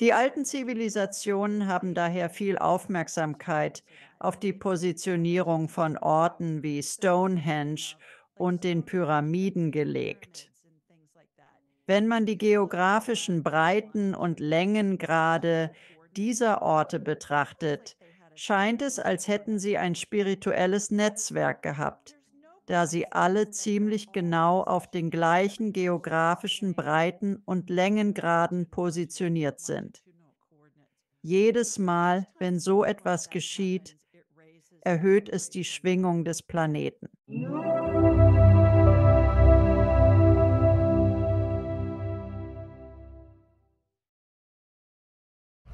Die alten Zivilisationen haben daher viel Aufmerksamkeit auf die Positionierung von Orten wie Stonehenge und den Pyramiden gelegt. Wenn man die geografischen Breiten und Längengrade dieser Orte betrachtet, scheint es, als hätten sie ein spirituelles Netzwerk gehabt, da sie alle ziemlich genau auf den gleichen geografischen Breiten- und Längengraden positioniert sind. Jedes Mal, wenn so etwas geschieht, erhöht es die Schwingung des Planeten.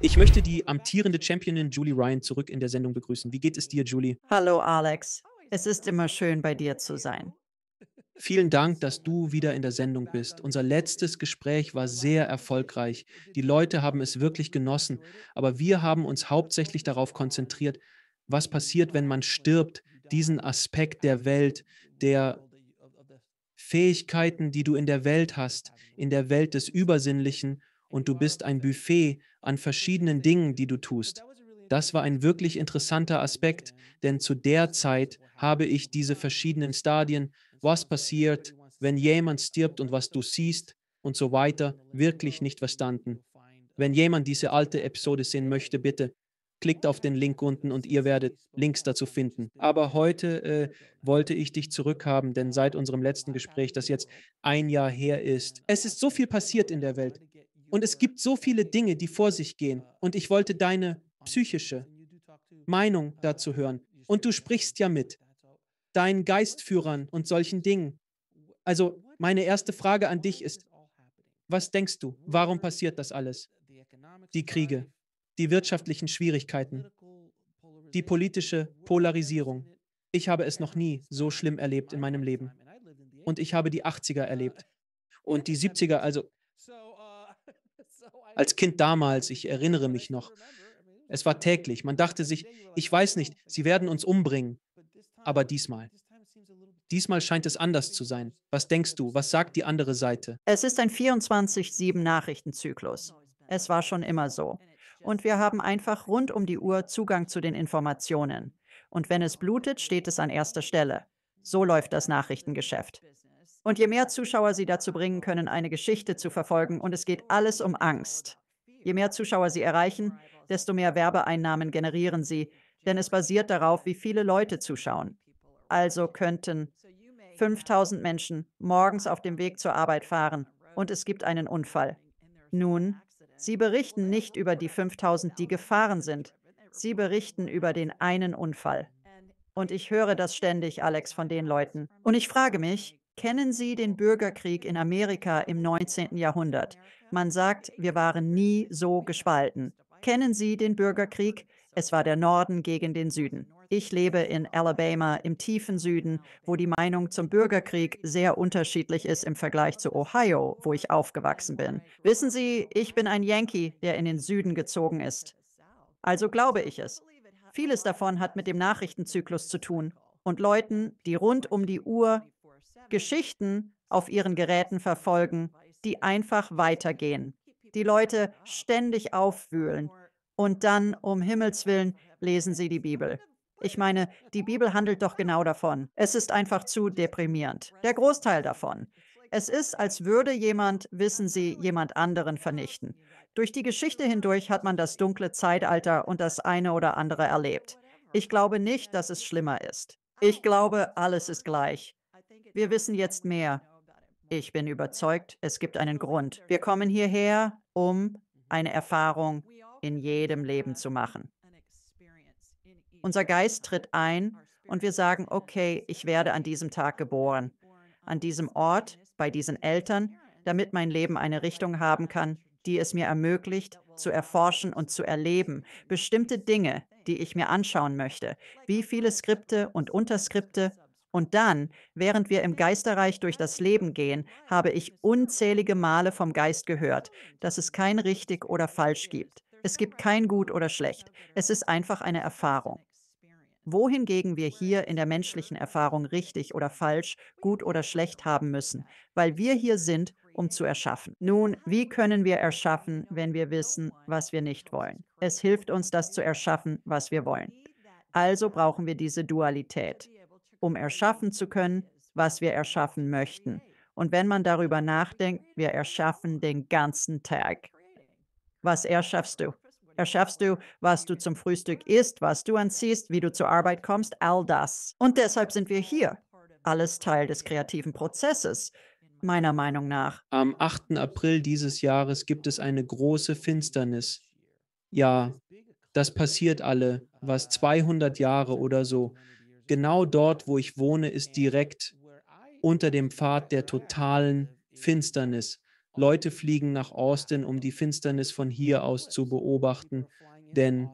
Ich möchte die amtierende Championin Julie Ryan zurück in der Sendung begrüßen. Wie geht es dir, Julie? Hallo, Alex. Es ist immer schön, bei dir zu sein. Vielen Dank, dass du wieder in der Sendung bist. Unser letztes Gespräch war sehr erfolgreich. Die Leute haben es wirklich genossen, aber wir haben uns hauptsächlich darauf konzentriert, was passiert, wenn man stirbt, diesen Aspekt der Welt, der Fähigkeiten, die du in der Welt hast, in der Welt des Übersinnlichen, und du bist ein Buffet an verschiedenen Dingen, die du tust. Das war ein wirklich interessanter Aspekt, denn zu der Zeit habe ich diese verschiedenen Stadien, was passiert, wenn jemand stirbt und was du siehst und so weiter, wirklich nicht verstanden. Wenn jemand diese alte Episode sehen möchte, bitte klickt auf den Link unten und ihr werdet Links dazu finden. Aber heute äh, wollte ich dich zurückhaben, denn seit unserem letzten Gespräch, das jetzt ein Jahr her ist, es ist so viel passiert in der Welt und es gibt so viele Dinge, die vor sich gehen und ich wollte deine psychische Meinung dazu hören. Und du sprichst ja mit deinen Geistführern und solchen Dingen. Also meine erste Frage an dich ist, was denkst du, warum passiert das alles? Die Kriege, die wirtschaftlichen Schwierigkeiten, die politische Polarisierung. Ich habe es noch nie so schlimm erlebt in meinem Leben. Und ich habe die 80er erlebt. Und die 70er, also als Kind damals, ich erinnere mich noch, es war täglich. Man dachte sich, ich weiß nicht, sie werden uns umbringen. Aber diesmal. Diesmal scheint es anders zu sein. Was denkst du? Was sagt die andere Seite? Es ist ein 24-7-Nachrichtenzyklus. Es war schon immer so. Und wir haben einfach rund um die Uhr Zugang zu den Informationen. Und wenn es blutet, steht es an erster Stelle. So läuft das Nachrichtengeschäft. Und je mehr Zuschauer sie dazu bringen können, eine Geschichte zu verfolgen, und es geht alles um Angst. Je mehr Zuschauer sie erreichen, desto mehr Werbeeinnahmen generieren sie, denn es basiert darauf, wie viele Leute zuschauen. Also könnten 5000 Menschen morgens auf dem Weg zur Arbeit fahren und es gibt einen Unfall. Nun, sie berichten nicht über die 5000, die gefahren sind. Sie berichten über den einen Unfall. Und ich höre das ständig, Alex, von den Leuten. Und ich frage mich, kennen Sie den Bürgerkrieg in Amerika im 19. Jahrhundert? Man sagt, wir waren nie so gespalten kennen Sie den Bürgerkrieg? Es war der Norden gegen den Süden. Ich lebe in Alabama im tiefen Süden, wo die Meinung zum Bürgerkrieg sehr unterschiedlich ist im Vergleich zu Ohio, wo ich aufgewachsen bin. Wissen Sie, ich bin ein Yankee, der in den Süden gezogen ist. Also glaube ich es. Vieles davon hat mit dem Nachrichtenzyklus zu tun und Leuten, die rund um die Uhr Geschichten auf ihren Geräten verfolgen, die einfach weitergehen die Leute ständig aufwühlen. Und dann, um Himmels willen, lesen sie die Bibel. Ich meine, die Bibel handelt doch genau davon. Es ist einfach zu deprimierend. Der Großteil davon. Es ist, als würde jemand, wissen Sie, jemand anderen vernichten. Durch die Geschichte hindurch hat man das dunkle Zeitalter und das eine oder andere erlebt. Ich glaube nicht, dass es schlimmer ist. Ich glaube, alles ist gleich. Wir wissen jetzt mehr. Ich bin überzeugt, es gibt einen Grund. Wir kommen hierher, um mhm. eine Erfahrung in jedem Leben zu machen. Unser Geist tritt ein und wir sagen, okay, ich werde an diesem Tag geboren, an diesem Ort, bei diesen Eltern, damit mein Leben eine Richtung haben kann, die es mir ermöglicht, zu erforschen und zu erleben, bestimmte Dinge, die ich mir anschauen möchte, wie viele Skripte und Unterskripte und dann, während wir im Geisterreich durch das Leben gehen, habe ich unzählige Male vom Geist gehört, dass es kein richtig oder falsch gibt. Es gibt kein gut oder schlecht. Es ist einfach eine Erfahrung. Wohingegen wir hier in der menschlichen Erfahrung richtig oder falsch, gut oder schlecht haben müssen, weil wir hier sind, um zu erschaffen. Nun, wie können wir erschaffen, wenn wir wissen, was wir nicht wollen? Es hilft uns, das zu erschaffen, was wir wollen. Also brauchen wir diese Dualität um erschaffen zu können, was wir erschaffen möchten. Und wenn man darüber nachdenkt, wir erschaffen den ganzen Tag. Was erschaffst du? Erschaffst du, was du zum Frühstück isst, was du anziehst, wie du zur Arbeit kommst, all das. Und deshalb sind wir hier. Alles Teil des kreativen Prozesses, meiner Meinung nach. Am 8. April dieses Jahres gibt es eine große Finsternis. Ja, das passiert alle, was 200 Jahre oder so genau dort, wo ich wohne, ist direkt unter dem Pfad der totalen Finsternis. Leute fliegen nach Austin, um die Finsternis von hier aus zu beobachten, denn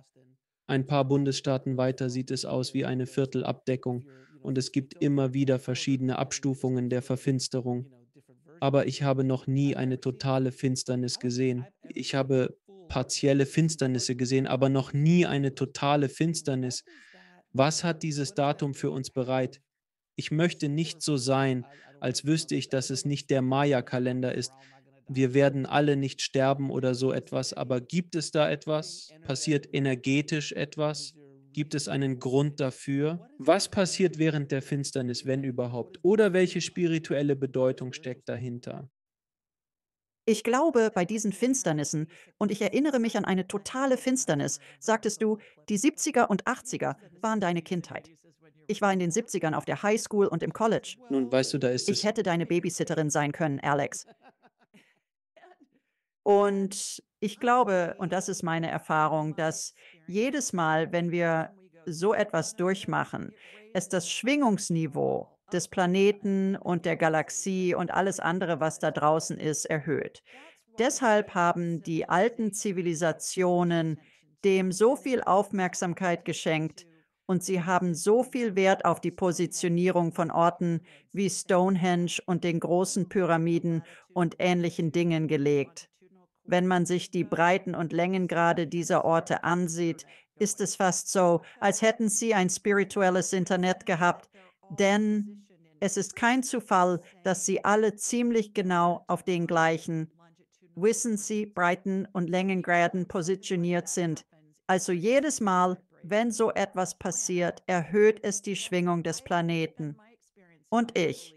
ein paar Bundesstaaten weiter sieht es aus wie eine Viertelabdeckung und es gibt immer wieder verschiedene Abstufungen der Verfinsterung. Aber ich habe noch nie eine totale Finsternis gesehen. Ich habe partielle Finsternisse gesehen, aber noch nie eine totale Finsternis. Was hat dieses Datum für uns bereit? Ich möchte nicht so sein, als wüsste ich, dass es nicht der Maya-Kalender ist. Wir werden alle nicht sterben oder so etwas, aber gibt es da etwas? Passiert energetisch etwas? Gibt es einen Grund dafür? Was passiert während der Finsternis, wenn überhaupt? Oder welche spirituelle Bedeutung steckt dahinter? Ich glaube bei diesen Finsternissen, und ich erinnere mich an eine totale Finsternis, sagtest du, die 70er und 80er waren deine Kindheit. Ich war in den 70ern auf der High School und im College. Nun weißt du, da ist es. Ich hätte deine Babysitterin sein können, Alex. Und ich glaube, und das ist meine Erfahrung, dass jedes Mal, wenn wir so etwas durchmachen, es das Schwingungsniveau des Planeten und der Galaxie und alles andere, was da draußen ist, erhöht. Deshalb haben die alten Zivilisationen dem so viel Aufmerksamkeit geschenkt und sie haben so viel Wert auf die Positionierung von Orten wie Stonehenge und den großen Pyramiden und ähnlichen Dingen gelegt. Wenn man sich die Breiten und Längengrade dieser Orte ansieht, ist es fast so, als hätten sie ein spirituelles Internet gehabt, denn es ist kein Zufall, dass sie alle ziemlich genau auf den gleichen Wissen Sie, Breiten und Längengraden positioniert sind. Also jedes Mal, wenn so etwas passiert, erhöht es die Schwingung des Planeten. Und ich.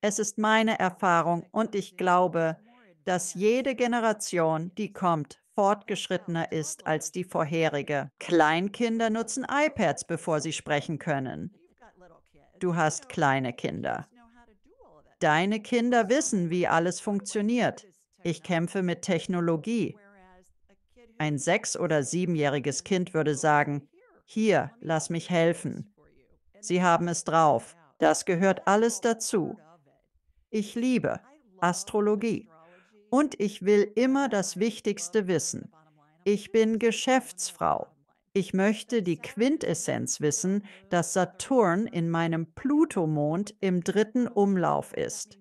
Es ist meine Erfahrung und ich glaube, dass jede Generation, die kommt, fortgeschrittener ist als die vorherige. Kleinkinder nutzen iPads, bevor sie sprechen können du hast kleine Kinder. Deine Kinder wissen, wie alles funktioniert. Ich kämpfe mit Technologie. Ein sechs- oder siebenjähriges Kind würde sagen, hier, lass mich helfen. Sie haben es drauf. Das gehört alles dazu. Ich liebe Astrologie. Und ich will immer das Wichtigste wissen. Ich bin Geschäftsfrau. Ich möchte die Quintessenz wissen, dass Saturn in meinem Plutomond im dritten Umlauf ist.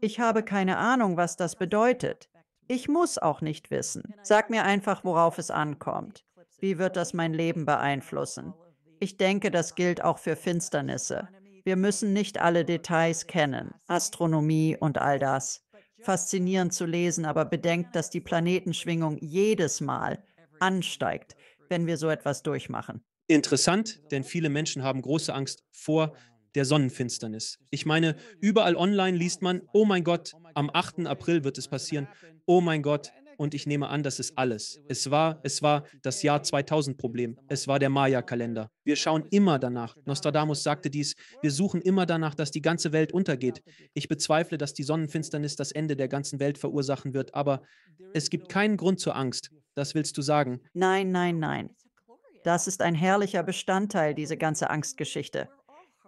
Ich habe keine Ahnung, was das bedeutet. Ich muss auch nicht wissen. Sag mir einfach, worauf es ankommt. Wie wird das mein Leben beeinflussen? Ich denke, das gilt auch für Finsternisse. Wir müssen nicht alle Details kennen, Astronomie und all das. Faszinierend zu lesen, aber bedenkt, dass die Planetenschwingung jedes Mal ansteigt wenn wir so etwas durchmachen. Interessant, denn viele Menschen haben große Angst vor der Sonnenfinsternis. Ich meine, überall online liest man, oh mein Gott, am 8. April wird es passieren, oh mein Gott, und ich nehme an, das ist alles. Es war, es war das Jahr 2000 Problem. Es war der Maya-Kalender. Wir schauen immer danach. Nostradamus sagte dies. Wir suchen immer danach, dass die ganze Welt untergeht. Ich bezweifle, dass die Sonnenfinsternis das Ende der ganzen Welt verursachen wird, aber es gibt keinen Grund zur Angst. Das willst du sagen? Nein, nein, nein. Das ist ein herrlicher Bestandteil, diese ganze Angstgeschichte.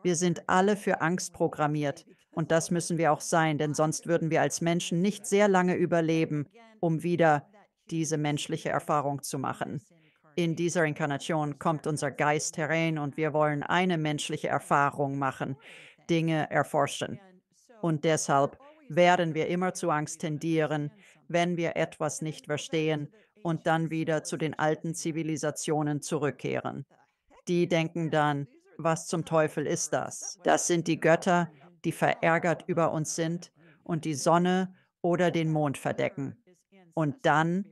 Wir sind alle für Angst programmiert. Und das müssen wir auch sein, denn sonst würden wir als Menschen nicht sehr lange überleben, um wieder diese menschliche Erfahrung zu machen. In dieser Inkarnation kommt unser Geist herein und wir wollen eine menschliche Erfahrung machen, Dinge erforschen. Und deshalb werden wir immer zu Angst tendieren, wenn wir etwas nicht verstehen und dann wieder zu den alten Zivilisationen zurückkehren. Die denken dann, was zum Teufel ist das? Das sind die Götter, die verärgert über uns sind und die Sonne oder den Mond verdecken. Und dann,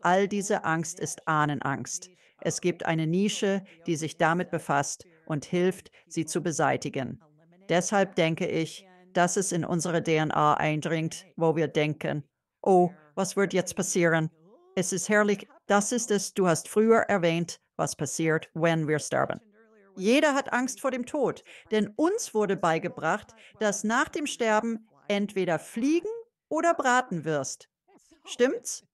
all diese Angst ist Ahnenangst. Es gibt eine Nische, die sich damit befasst und hilft, sie zu beseitigen. Deshalb denke ich, dass es in unsere DNA eindringt, wo wir denken, oh, was wird jetzt passieren? Es ist herrlich, das ist es, du hast früher erwähnt, was passiert, wenn wir sterben. Jeder hat Angst vor dem Tod, denn uns wurde beigebracht, dass nach dem Sterben entweder fliegen oder braten wirst. Stimmt's?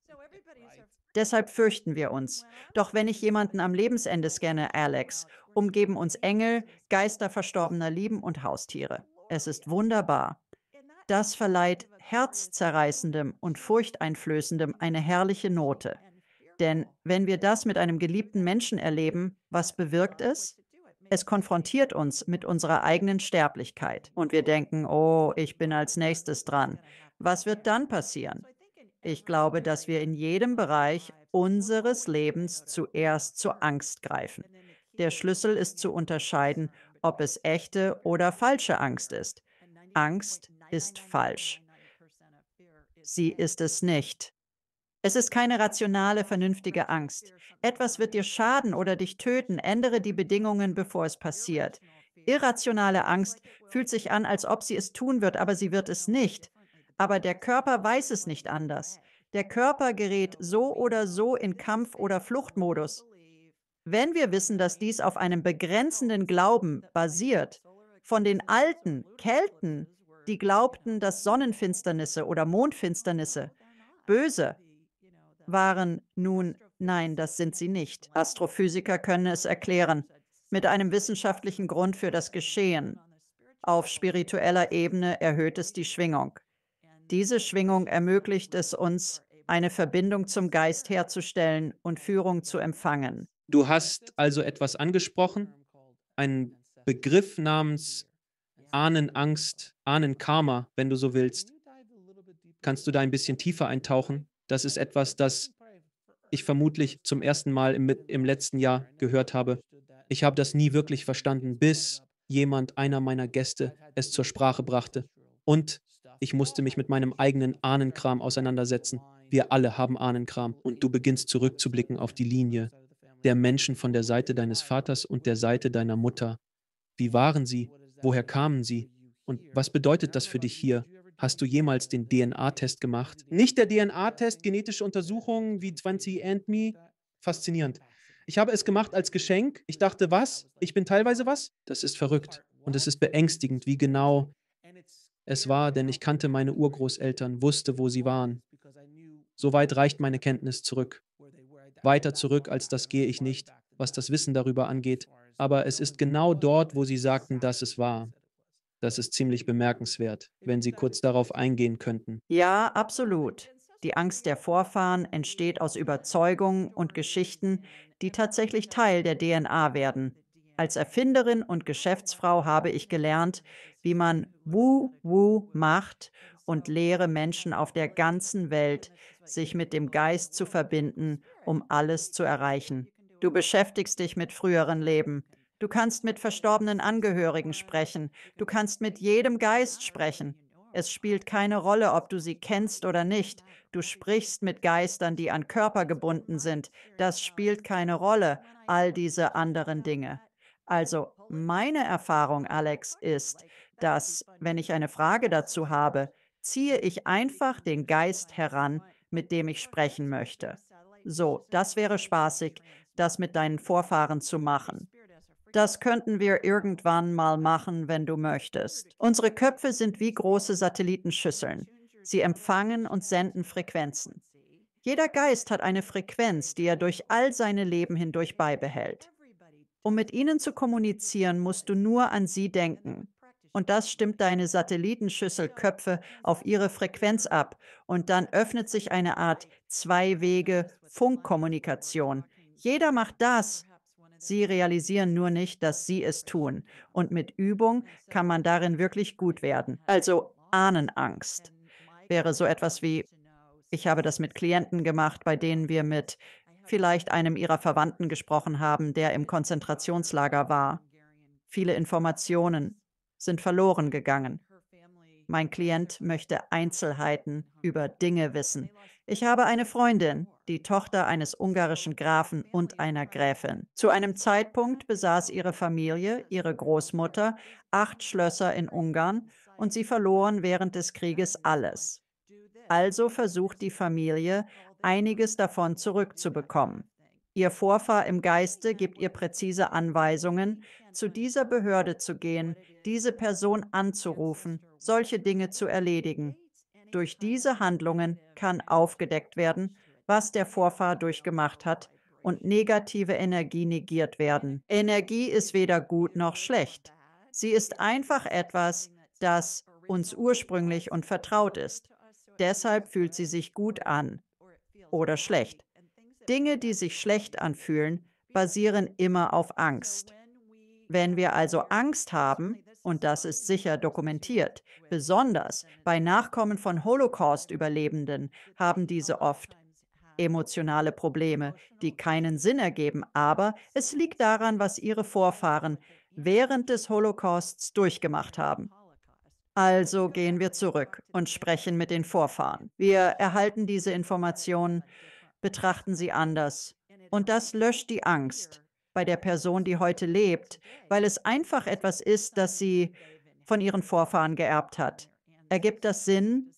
Deshalb fürchten wir uns. Doch wenn ich jemanden am Lebensende scanne, Alex, umgeben uns Engel, Geister verstorbener Lieben und Haustiere. Es ist wunderbar das verleiht herzzerreißendem und furchteinflößendem eine herrliche Note. Denn wenn wir das mit einem geliebten Menschen erleben, was bewirkt es? Es konfrontiert uns mit unserer eigenen Sterblichkeit und wir denken, oh, ich bin als nächstes dran. Was wird dann passieren? Ich glaube, dass wir in jedem Bereich unseres Lebens zuerst zur Angst greifen. Der Schlüssel ist zu unterscheiden, ob es echte oder falsche Angst ist. Angst ist falsch. Sie ist es nicht. Es ist keine rationale, vernünftige Angst. Etwas wird dir schaden oder dich töten. Ändere die Bedingungen, bevor es passiert. Irrationale Angst fühlt sich an, als ob sie es tun wird, aber sie wird es nicht. Aber der Körper weiß es nicht anders. Der Körper gerät so oder so in Kampf- oder Fluchtmodus. Wenn wir wissen, dass dies auf einem begrenzenden Glauben basiert, von den alten Kelten, die glaubten, dass Sonnenfinsternisse oder Mondfinsternisse böse waren. Nun, nein, das sind sie nicht. Astrophysiker können es erklären mit einem wissenschaftlichen Grund für das Geschehen. Auf spiritueller Ebene erhöht es die Schwingung. Diese Schwingung ermöglicht es uns, eine Verbindung zum Geist herzustellen und Führung zu empfangen. Du hast also etwas angesprochen, einen Begriff namens Ahnenangst, Ahnenkarma, wenn du so willst. Kannst du da ein bisschen tiefer eintauchen? Das ist etwas, das ich vermutlich zum ersten Mal im, im letzten Jahr gehört habe. Ich habe das nie wirklich verstanden, bis jemand, einer meiner Gäste, es zur Sprache brachte. Und ich musste mich mit meinem eigenen Ahnenkram auseinandersetzen. Wir alle haben Ahnenkram. Und du beginnst zurückzublicken auf die Linie der Menschen von der Seite deines Vaters und der Seite deiner Mutter. Wie waren sie? Woher kamen sie? Und was bedeutet das für dich hier? Hast du jemals den DNA-Test gemacht? Nicht der DNA-Test, genetische Untersuchungen wie 20 and me. Faszinierend. Ich habe es gemacht als Geschenk. Ich dachte, was? Ich bin teilweise was? Das ist verrückt. Und es ist beängstigend, wie genau es war, denn ich kannte meine Urgroßeltern, wusste, wo sie waren. So weit reicht meine Kenntnis zurück. Weiter zurück als das gehe ich nicht, was das Wissen darüber angeht aber es ist genau dort, wo Sie sagten, dass es war. Das ist ziemlich bemerkenswert, wenn Sie kurz darauf eingehen könnten. Ja, absolut. Die Angst der Vorfahren entsteht aus Überzeugungen und Geschichten, die tatsächlich Teil der DNA werden. Als Erfinderin und Geschäftsfrau habe ich gelernt, wie man Wu-Wu macht und lehre Menschen auf der ganzen Welt, sich mit dem Geist zu verbinden, um alles zu erreichen. Du beschäftigst dich mit früheren Leben. Du kannst mit verstorbenen Angehörigen sprechen. Du kannst mit jedem Geist sprechen. Es spielt keine Rolle, ob du sie kennst oder nicht. Du sprichst mit Geistern, die an Körper gebunden sind. Das spielt keine Rolle, all diese anderen Dinge. Also meine Erfahrung, Alex, ist, dass wenn ich eine Frage dazu habe, ziehe ich einfach den Geist heran, mit dem ich sprechen möchte. So, das wäre spaßig, das mit deinen Vorfahren zu machen. Das könnten wir irgendwann mal machen, wenn du möchtest. Unsere Köpfe sind wie große Satellitenschüsseln. Sie empfangen und senden Frequenzen. Jeder Geist hat eine Frequenz, die er durch all seine Leben hindurch beibehält. Um mit ihnen zu kommunizieren, musst du nur an sie denken. Und das stimmt deine Satellitenschüsselköpfe auf ihre Frequenz ab. Und dann öffnet sich eine Art Zwei-Wege-Funkkommunikation, jeder macht das. Sie realisieren nur nicht, dass sie es tun. Und mit Übung kann man darin wirklich gut werden. Also Ahnenangst wäre so etwas wie, ich habe das mit Klienten gemacht, bei denen wir mit vielleicht einem ihrer Verwandten gesprochen haben, der im Konzentrationslager war. Viele Informationen sind verloren gegangen. Mein Klient möchte Einzelheiten über Dinge wissen. Ich habe eine Freundin, die Tochter eines ungarischen Grafen und einer Gräfin. Zu einem Zeitpunkt besaß ihre Familie, ihre Großmutter, acht Schlösser in Ungarn und sie verloren während des Krieges alles. Also versucht die Familie, einiges davon zurückzubekommen. Ihr Vorfahr im Geiste gibt ihr präzise Anweisungen, zu dieser Behörde zu gehen, diese Person anzurufen, solche Dinge zu erledigen. Durch diese Handlungen kann aufgedeckt werden, was der Vorfahr durchgemacht hat und negative Energie negiert werden. Energie ist weder gut noch schlecht. Sie ist einfach etwas, das uns ursprünglich und vertraut ist. Deshalb fühlt sie sich gut an oder schlecht. Dinge, die sich schlecht anfühlen, basieren immer auf Angst. Wenn wir also Angst haben, und das ist sicher dokumentiert. Besonders bei Nachkommen von Holocaust-Überlebenden haben diese oft emotionale Probleme, die keinen Sinn ergeben, aber es liegt daran, was ihre Vorfahren während des Holocausts durchgemacht haben. Also gehen wir zurück und sprechen mit den Vorfahren. Wir erhalten diese Informationen, betrachten sie anders und das löscht die Angst, bei der Person, die heute lebt, weil es einfach etwas ist, das sie von ihren Vorfahren geerbt hat. Ergibt das Sinn?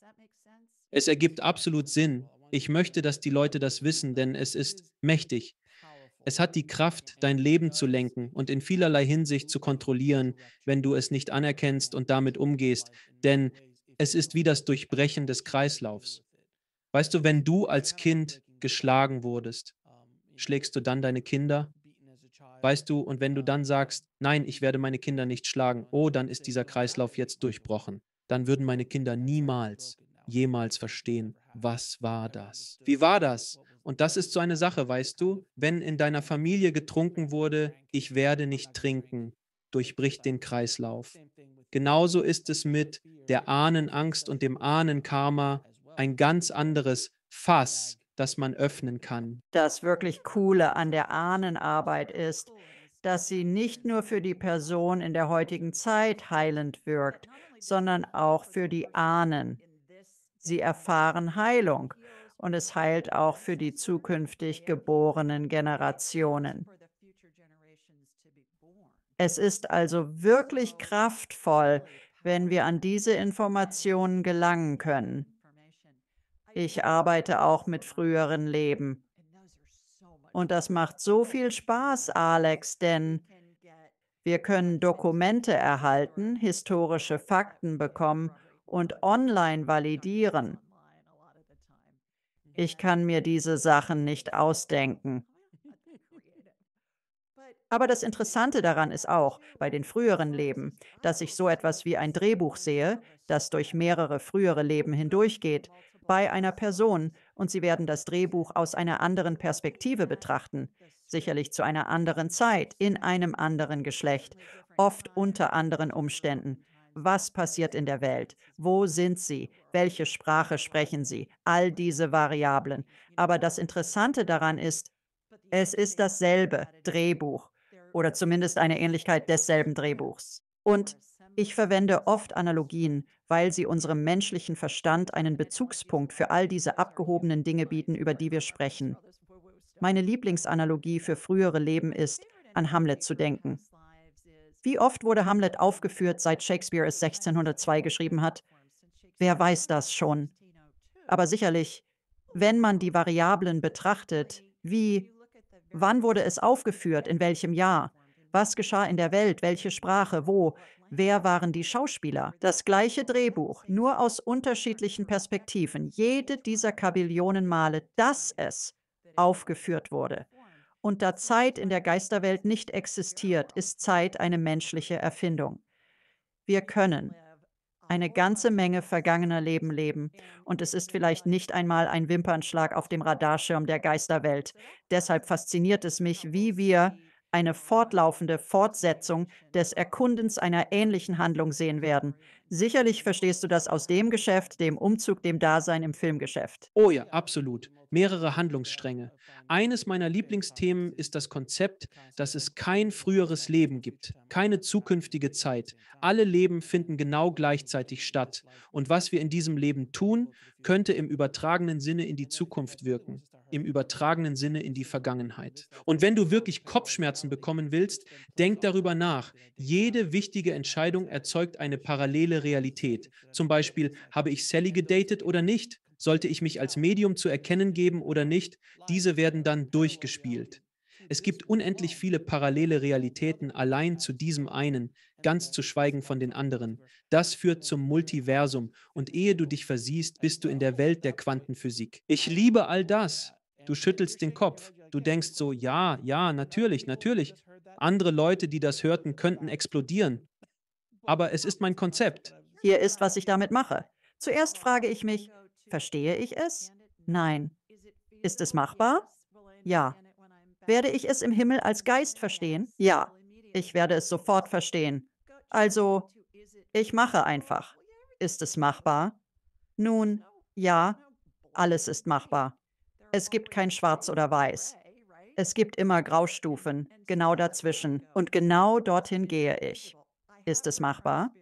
Es ergibt absolut Sinn. Ich möchte, dass die Leute das wissen, denn es ist mächtig. Es hat die Kraft, dein Leben zu lenken und in vielerlei Hinsicht zu kontrollieren, wenn du es nicht anerkennst und damit umgehst, denn es ist wie das Durchbrechen des Kreislaufs. Weißt du, wenn du als Kind geschlagen wurdest, schlägst du dann deine Kinder? Weißt du, und wenn du dann sagst, nein, ich werde meine Kinder nicht schlagen, oh, dann ist dieser Kreislauf jetzt durchbrochen. Dann würden meine Kinder niemals, jemals verstehen, was war das? Wie war das? Und das ist so eine Sache, weißt du, wenn in deiner Familie getrunken wurde, ich werde nicht trinken, durchbricht den Kreislauf. Genauso ist es mit der Ahnenangst und dem Ahnenkarma ein ganz anderes Fass, das man öffnen kann. Das wirklich Coole an der Ahnenarbeit ist, dass sie nicht nur für die Person in der heutigen Zeit heilend wirkt, sondern auch für die Ahnen. Sie erfahren Heilung und es heilt auch für die zukünftig geborenen Generationen. Es ist also wirklich kraftvoll, wenn wir an diese Informationen gelangen können. Ich arbeite auch mit früheren Leben. Und das macht so viel Spaß, Alex, denn wir können Dokumente erhalten, historische Fakten bekommen und online validieren. Ich kann mir diese Sachen nicht ausdenken. Aber das Interessante daran ist auch, bei den früheren Leben, dass ich so etwas wie ein Drehbuch sehe, das durch mehrere frühere Leben hindurchgeht bei einer Person und sie werden das Drehbuch aus einer anderen Perspektive betrachten, sicherlich zu einer anderen Zeit, in einem anderen Geschlecht, oft unter anderen Umständen. Was passiert in der Welt? Wo sind sie? Welche Sprache sprechen sie? All diese Variablen. Aber das Interessante daran ist, es ist dasselbe Drehbuch oder zumindest eine Ähnlichkeit desselben Drehbuchs. Und ich verwende oft Analogien, weil sie unserem menschlichen Verstand einen Bezugspunkt für all diese abgehobenen Dinge bieten, über die wir sprechen. Meine Lieblingsanalogie für frühere Leben ist, an Hamlet zu denken. Wie oft wurde Hamlet aufgeführt, seit Shakespeare es 1602 geschrieben hat? Wer weiß das schon? Aber sicherlich, wenn man die Variablen betrachtet, wie wann wurde es aufgeführt, in welchem Jahr, was geschah in der Welt, welche Sprache, wo, Wer waren die Schauspieler? Das gleiche Drehbuch, nur aus unterschiedlichen Perspektiven. Jede dieser Kabillionen Male, dass es aufgeführt wurde. Und da Zeit in der Geisterwelt nicht existiert, ist Zeit eine menschliche Erfindung. Wir können eine ganze Menge vergangener Leben leben. Und es ist vielleicht nicht einmal ein Wimpernschlag auf dem Radarschirm der Geisterwelt. Deshalb fasziniert es mich, wie wir eine fortlaufende Fortsetzung des Erkundens einer ähnlichen Handlung sehen werden. Sicherlich verstehst du das aus dem Geschäft, dem Umzug, dem Dasein im Filmgeschäft. Oh ja, absolut. Mehrere Handlungsstränge. Eines meiner Lieblingsthemen ist das Konzept, dass es kein früheres Leben gibt, keine zukünftige Zeit. Alle Leben finden genau gleichzeitig statt. Und was wir in diesem Leben tun, könnte im übertragenen Sinne in die Zukunft wirken im übertragenen Sinne in die Vergangenheit. Und wenn du wirklich Kopfschmerzen bekommen willst, denk darüber nach. Jede wichtige Entscheidung erzeugt eine parallele Realität. Zum Beispiel, habe ich Sally gedatet oder nicht? Sollte ich mich als Medium zu erkennen geben oder nicht? Diese werden dann durchgespielt. Es gibt unendlich viele parallele Realitäten allein zu diesem einen, ganz zu schweigen von den anderen. Das führt zum Multiversum und ehe du dich versiehst, bist du in der Welt der Quantenphysik. Ich liebe all das, Du schüttelst den Kopf. Du denkst so, ja, ja, natürlich, natürlich. Andere Leute, die das hörten, könnten explodieren. Aber es ist mein Konzept. Hier ist, was ich damit mache. Zuerst frage ich mich, verstehe ich es? Nein. Ist es machbar? Ja. Werde ich es im Himmel als Geist verstehen? Ja. Ich werde es sofort verstehen. Also, ich mache einfach. Ist es machbar? Nun, ja, alles ist machbar. Es gibt kein Schwarz oder Weiß. Es gibt immer Graustufen, genau dazwischen. Und genau dorthin gehe ich. Ist es machbar?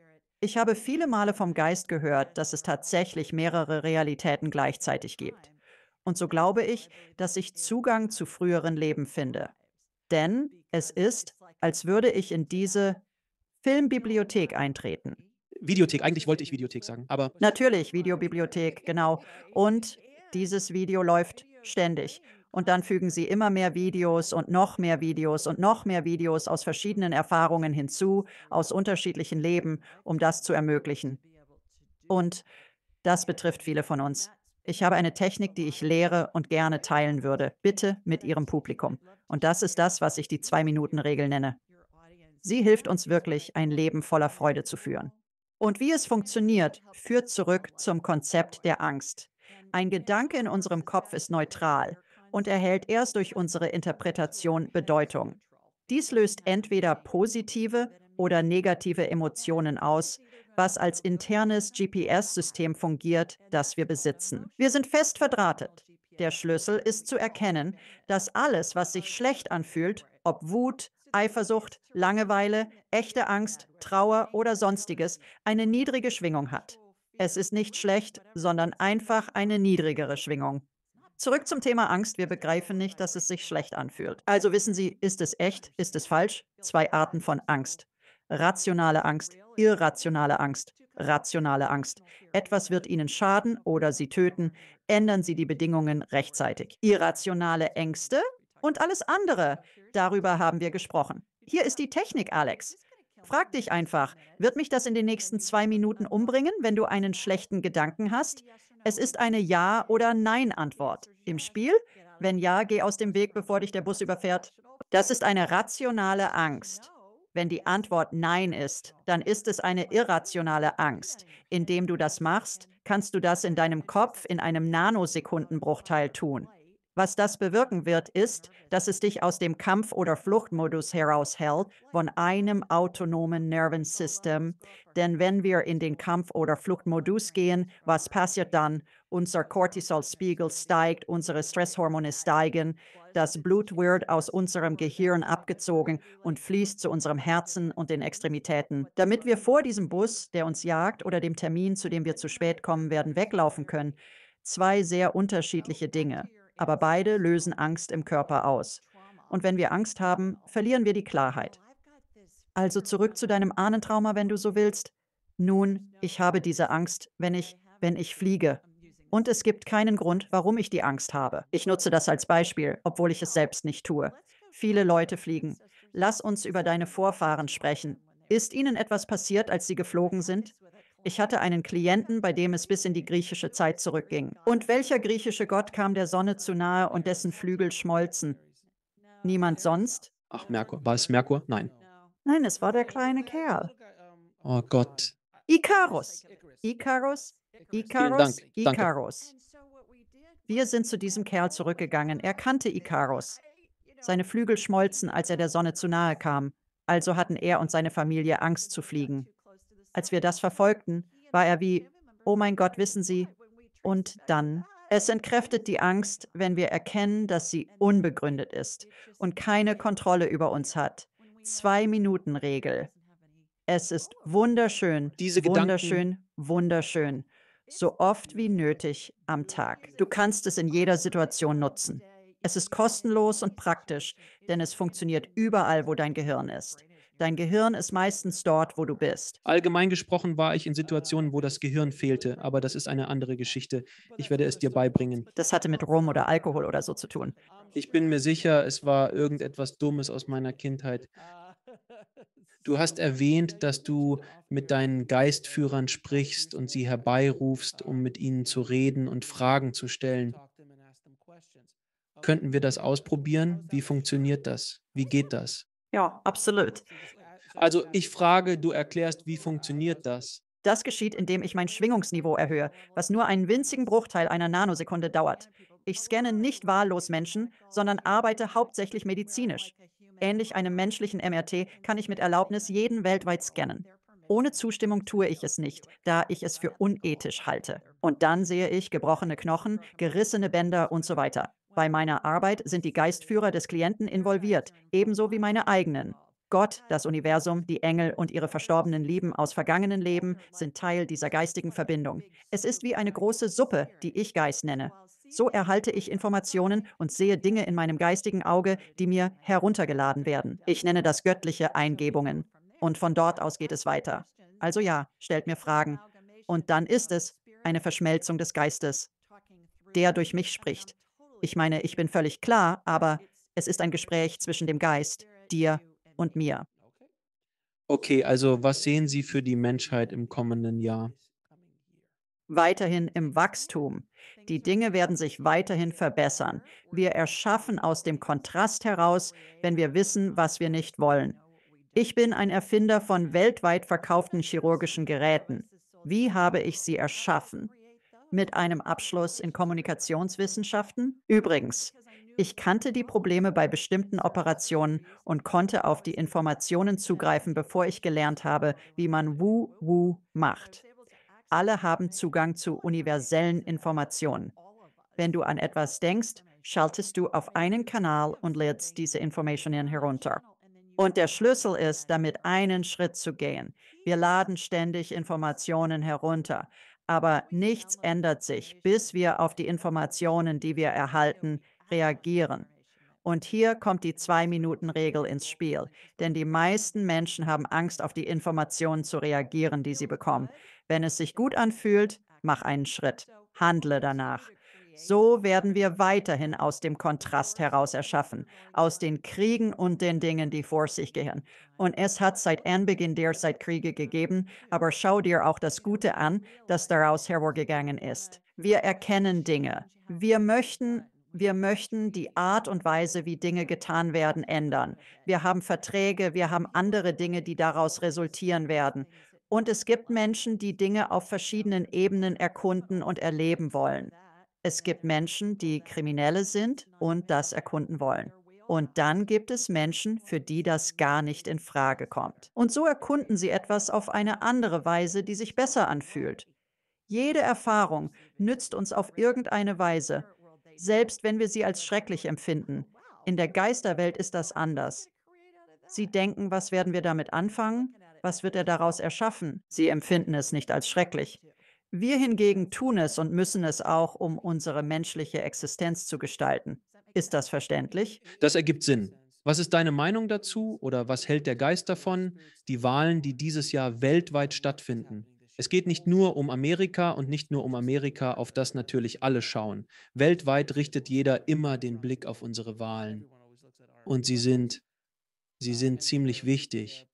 Ich habe viele Male vom Geist gehört, dass es tatsächlich mehrere Realitäten gleichzeitig gibt. Und so glaube ich, dass ich Zugang zu früheren Leben finde. Denn es ist, als würde ich in diese Filmbibliothek eintreten. Videothek, eigentlich wollte ich Videothek sagen, aber. Natürlich, Videobibliothek, genau. Und dieses Video läuft Ständig. Und dann fügen sie immer mehr Videos und noch mehr Videos und noch mehr Videos aus verschiedenen Erfahrungen hinzu, aus unterschiedlichen Leben, um das zu ermöglichen. Und das betrifft viele von uns. Ich habe eine Technik, die ich lehre und gerne teilen würde. Bitte mit Ihrem Publikum. Und das ist das, was ich die Zwei-Minuten-Regel nenne. Sie hilft uns wirklich, ein Leben voller Freude zu führen. Und wie es funktioniert, führt zurück zum Konzept der Angst. Ein Gedanke in unserem Kopf ist neutral und erhält erst durch unsere Interpretation Bedeutung. Dies löst entweder positive oder negative Emotionen aus, was als internes GPS-System fungiert, das wir besitzen. Wir sind fest verdrahtet. Der Schlüssel ist zu erkennen, dass alles, was sich schlecht anfühlt, ob Wut, Eifersucht, Langeweile, echte Angst, Trauer oder sonstiges, eine niedrige Schwingung hat. Es ist nicht schlecht, sondern einfach eine niedrigere Schwingung. Zurück zum Thema Angst. Wir begreifen nicht, dass es sich schlecht anfühlt. Also wissen Sie, ist es echt, ist es falsch? Zwei Arten von Angst. Rationale Angst, irrationale Angst, rationale Angst. Etwas wird Ihnen schaden oder Sie töten. Ändern Sie die Bedingungen rechtzeitig. Irrationale Ängste und alles andere. Darüber haben wir gesprochen. Hier ist die Technik, Alex. Frag dich einfach, wird mich das in den nächsten zwei Minuten umbringen, wenn du einen schlechten Gedanken hast? Es ist eine Ja- oder Nein-Antwort. Im Spiel? Wenn ja, geh aus dem Weg, bevor dich der Bus überfährt. Das ist eine rationale Angst. Wenn die Antwort Nein ist, dann ist es eine irrationale Angst. Indem du das machst, kannst du das in deinem Kopf in einem Nanosekundenbruchteil tun. Was das bewirken wird, ist, dass es dich aus dem Kampf- oder Fluchtmodus heraushält von einem autonomen Nervensystem. Denn wenn wir in den Kampf- oder Fluchtmodus gehen, was passiert dann? Unser Cortisolspiegel steigt, unsere Stresshormone steigen, das Blut wird aus unserem Gehirn abgezogen und fließt zu unserem Herzen und den Extremitäten. Damit wir vor diesem Bus, der uns jagt, oder dem Termin, zu dem wir zu spät kommen werden, weglaufen können, zwei sehr unterschiedliche Dinge aber beide lösen Angst im Körper aus. Und wenn wir Angst haben, verlieren wir die Klarheit. Oh, also zurück zu deinem Ahnentrauma, wenn du so willst. Nun, ich habe diese Angst, wenn ich, wenn ich fliege. Und es gibt keinen Grund, warum ich die Angst habe. Ich nutze das als Beispiel, obwohl ich es selbst nicht tue. Viele Leute fliegen. Lass uns über deine Vorfahren sprechen. Ist ihnen etwas passiert, als sie geflogen sind? Ich hatte einen Klienten, bei dem es bis in die griechische Zeit zurückging. Und welcher griechische Gott kam der Sonne zu nahe und dessen Flügel schmolzen? Niemand sonst? Ach, Merkur. War es Merkur? Nein. Nein, es war der kleine Kerl. Oh Gott. Ikarus. Ikarus. Ikarus. Ikarus. Wir sind zu diesem Kerl zurückgegangen. Er kannte Ikarus. Seine Flügel schmolzen, als er der Sonne zu nahe kam. Also hatten er und seine Familie Angst zu fliegen. Als wir das verfolgten, war er wie, oh mein Gott, wissen Sie, und dann. Es entkräftet die Angst, wenn wir erkennen, dass sie unbegründet ist und keine Kontrolle über uns hat. Zwei-Minuten-Regel. Es ist wunderschön, Diese wunderschön, wunderschön. So oft wie nötig am Tag. Du kannst es in jeder Situation nutzen. Es ist kostenlos und praktisch, denn es funktioniert überall, wo dein Gehirn ist. Dein Gehirn ist meistens dort, wo du bist. Allgemein gesprochen war ich in Situationen, wo das Gehirn fehlte, aber das ist eine andere Geschichte. Ich werde es dir beibringen. Das hatte mit Rum oder Alkohol oder so zu tun. Ich bin mir sicher, es war irgendetwas Dummes aus meiner Kindheit. Du hast erwähnt, dass du mit deinen Geistführern sprichst und sie herbeirufst, um mit ihnen zu reden und Fragen zu stellen. Könnten wir das ausprobieren? Wie funktioniert das? Wie geht das? Ja, absolut. Äh, also äh, ich frage, du erklärst, wie funktioniert das? Das geschieht, indem ich mein Schwingungsniveau erhöhe, was nur einen winzigen Bruchteil einer Nanosekunde dauert. Ich scanne nicht wahllos Menschen, sondern arbeite hauptsächlich medizinisch. Ähnlich einem menschlichen MRT kann ich mit Erlaubnis jeden weltweit scannen. Ohne Zustimmung tue ich es nicht, da ich es für unethisch halte. Und dann sehe ich gebrochene Knochen, gerissene Bänder und so weiter. Bei meiner Arbeit sind die Geistführer des Klienten involviert, ebenso wie meine eigenen. Gott, das Universum, die Engel und ihre verstorbenen Lieben aus vergangenen Leben sind Teil dieser geistigen Verbindung. Es ist wie eine große Suppe, die ich Geist nenne. So erhalte ich Informationen und sehe Dinge in meinem geistigen Auge, die mir heruntergeladen werden. Ich nenne das göttliche Eingebungen. Und von dort aus geht es weiter. Also ja, stellt mir Fragen. Und dann ist es eine Verschmelzung des Geistes, der durch mich spricht. Ich meine, ich bin völlig klar, aber es ist ein Gespräch zwischen dem Geist, dir und mir. Okay, also was sehen Sie für die Menschheit im kommenden Jahr? Weiterhin im Wachstum. Die Dinge werden sich weiterhin verbessern. Wir erschaffen aus dem Kontrast heraus, wenn wir wissen, was wir nicht wollen. Ich bin ein Erfinder von weltweit verkauften chirurgischen Geräten. Wie habe ich sie erschaffen? mit einem Abschluss in Kommunikationswissenschaften. Übrigens, ich kannte die Probleme bei bestimmten Operationen und konnte auf die Informationen zugreifen, bevor ich gelernt habe, wie man Wu Wu macht. Alle haben Zugang zu universellen Informationen. Wenn du an etwas denkst, schaltest du auf einen Kanal und lädst diese Informationen herunter. Und der Schlüssel ist, damit einen Schritt zu gehen. Wir laden ständig Informationen herunter. Aber nichts ändert sich, bis wir auf die Informationen, die wir erhalten, reagieren. Und hier kommt die Zwei-Minuten-Regel ins Spiel, denn die meisten Menschen haben Angst, auf die Informationen zu reagieren, die sie bekommen. Wenn es sich gut anfühlt, mach einen Schritt, handle danach. So werden wir weiterhin aus dem Kontrast heraus erschaffen, aus den Kriegen und den Dingen, die vor sich gehen. Und es hat seit Anbeginn derzeit Kriege gegeben, aber schau dir auch das Gute an, das daraus hervorgegangen ist. Wir erkennen Dinge. Wir möchten wir möchten die Art und Weise, wie Dinge getan werden, ändern. Wir haben Verträge, wir haben andere Dinge, die daraus resultieren werden. Und es gibt Menschen, die Dinge auf verschiedenen Ebenen erkunden und erleben wollen. Es gibt Menschen, die Kriminelle sind und das erkunden wollen. Und dann gibt es Menschen, für die das gar nicht in Frage kommt. Und so erkunden sie etwas auf eine andere Weise, die sich besser anfühlt. Jede Erfahrung nützt uns auf irgendeine Weise, selbst wenn wir sie als schrecklich empfinden. In der Geisterwelt ist das anders. Sie denken, was werden wir damit anfangen? Was wird er daraus erschaffen? Sie empfinden es nicht als schrecklich. Wir hingegen tun es und müssen es auch, um unsere menschliche Existenz zu gestalten. Ist das verständlich? Das ergibt Sinn. Was ist deine Meinung dazu oder was hält der Geist davon, die Wahlen, die dieses Jahr weltweit stattfinden? Es geht nicht nur um Amerika und nicht nur um Amerika, auf das natürlich alle schauen. Weltweit richtet jeder immer den Blick auf unsere Wahlen. Und sie sind, sie sind ziemlich wichtig.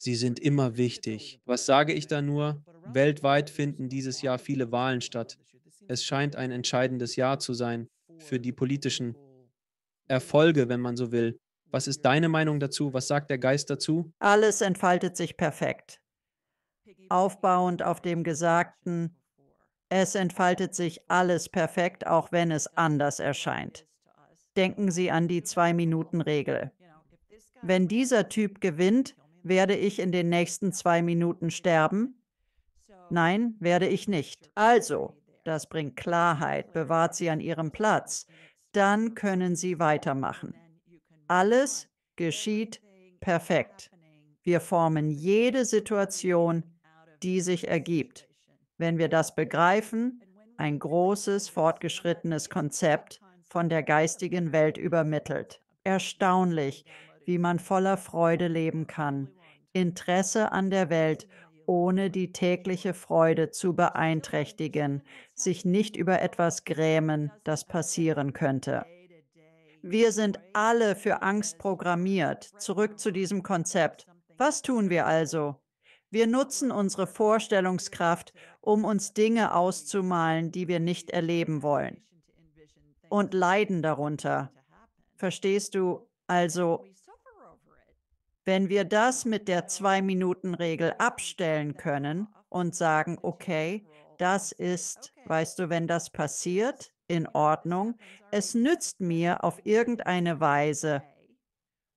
Sie sind immer wichtig. Was sage ich da nur? Weltweit finden dieses Jahr viele Wahlen statt. Es scheint ein entscheidendes Jahr zu sein für die politischen Erfolge, wenn man so will. Was ist deine Meinung dazu? Was sagt der Geist dazu? Alles entfaltet sich perfekt. Aufbauend auf dem Gesagten, es entfaltet sich alles perfekt, auch wenn es anders erscheint. Denken Sie an die Zwei-Minuten-Regel. Wenn dieser Typ gewinnt, werde ich in den nächsten zwei Minuten sterben? Nein, werde ich nicht. Also, das bringt Klarheit, bewahrt sie an ihrem Platz. Dann können sie weitermachen. Alles geschieht perfekt. Wir formen jede Situation, die sich ergibt. Wenn wir das begreifen, ein großes, fortgeschrittenes Konzept von der geistigen Welt übermittelt. Erstaunlich, wie man voller Freude leben kann. Interesse an der Welt, ohne die tägliche Freude zu beeinträchtigen, sich nicht über etwas grämen, das passieren könnte. Wir sind alle für Angst programmiert. Zurück zu diesem Konzept. Was tun wir also? Wir nutzen unsere Vorstellungskraft, um uns Dinge auszumalen, die wir nicht erleben wollen. Und leiden darunter. Verstehst du? Also wenn wir das mit der Zwei-Minuten-Regel abstellen können und sagen, okay, das ist, weißt du, wenn das passiert, in Ordnung, es nützt mir auf irgendeine Weise.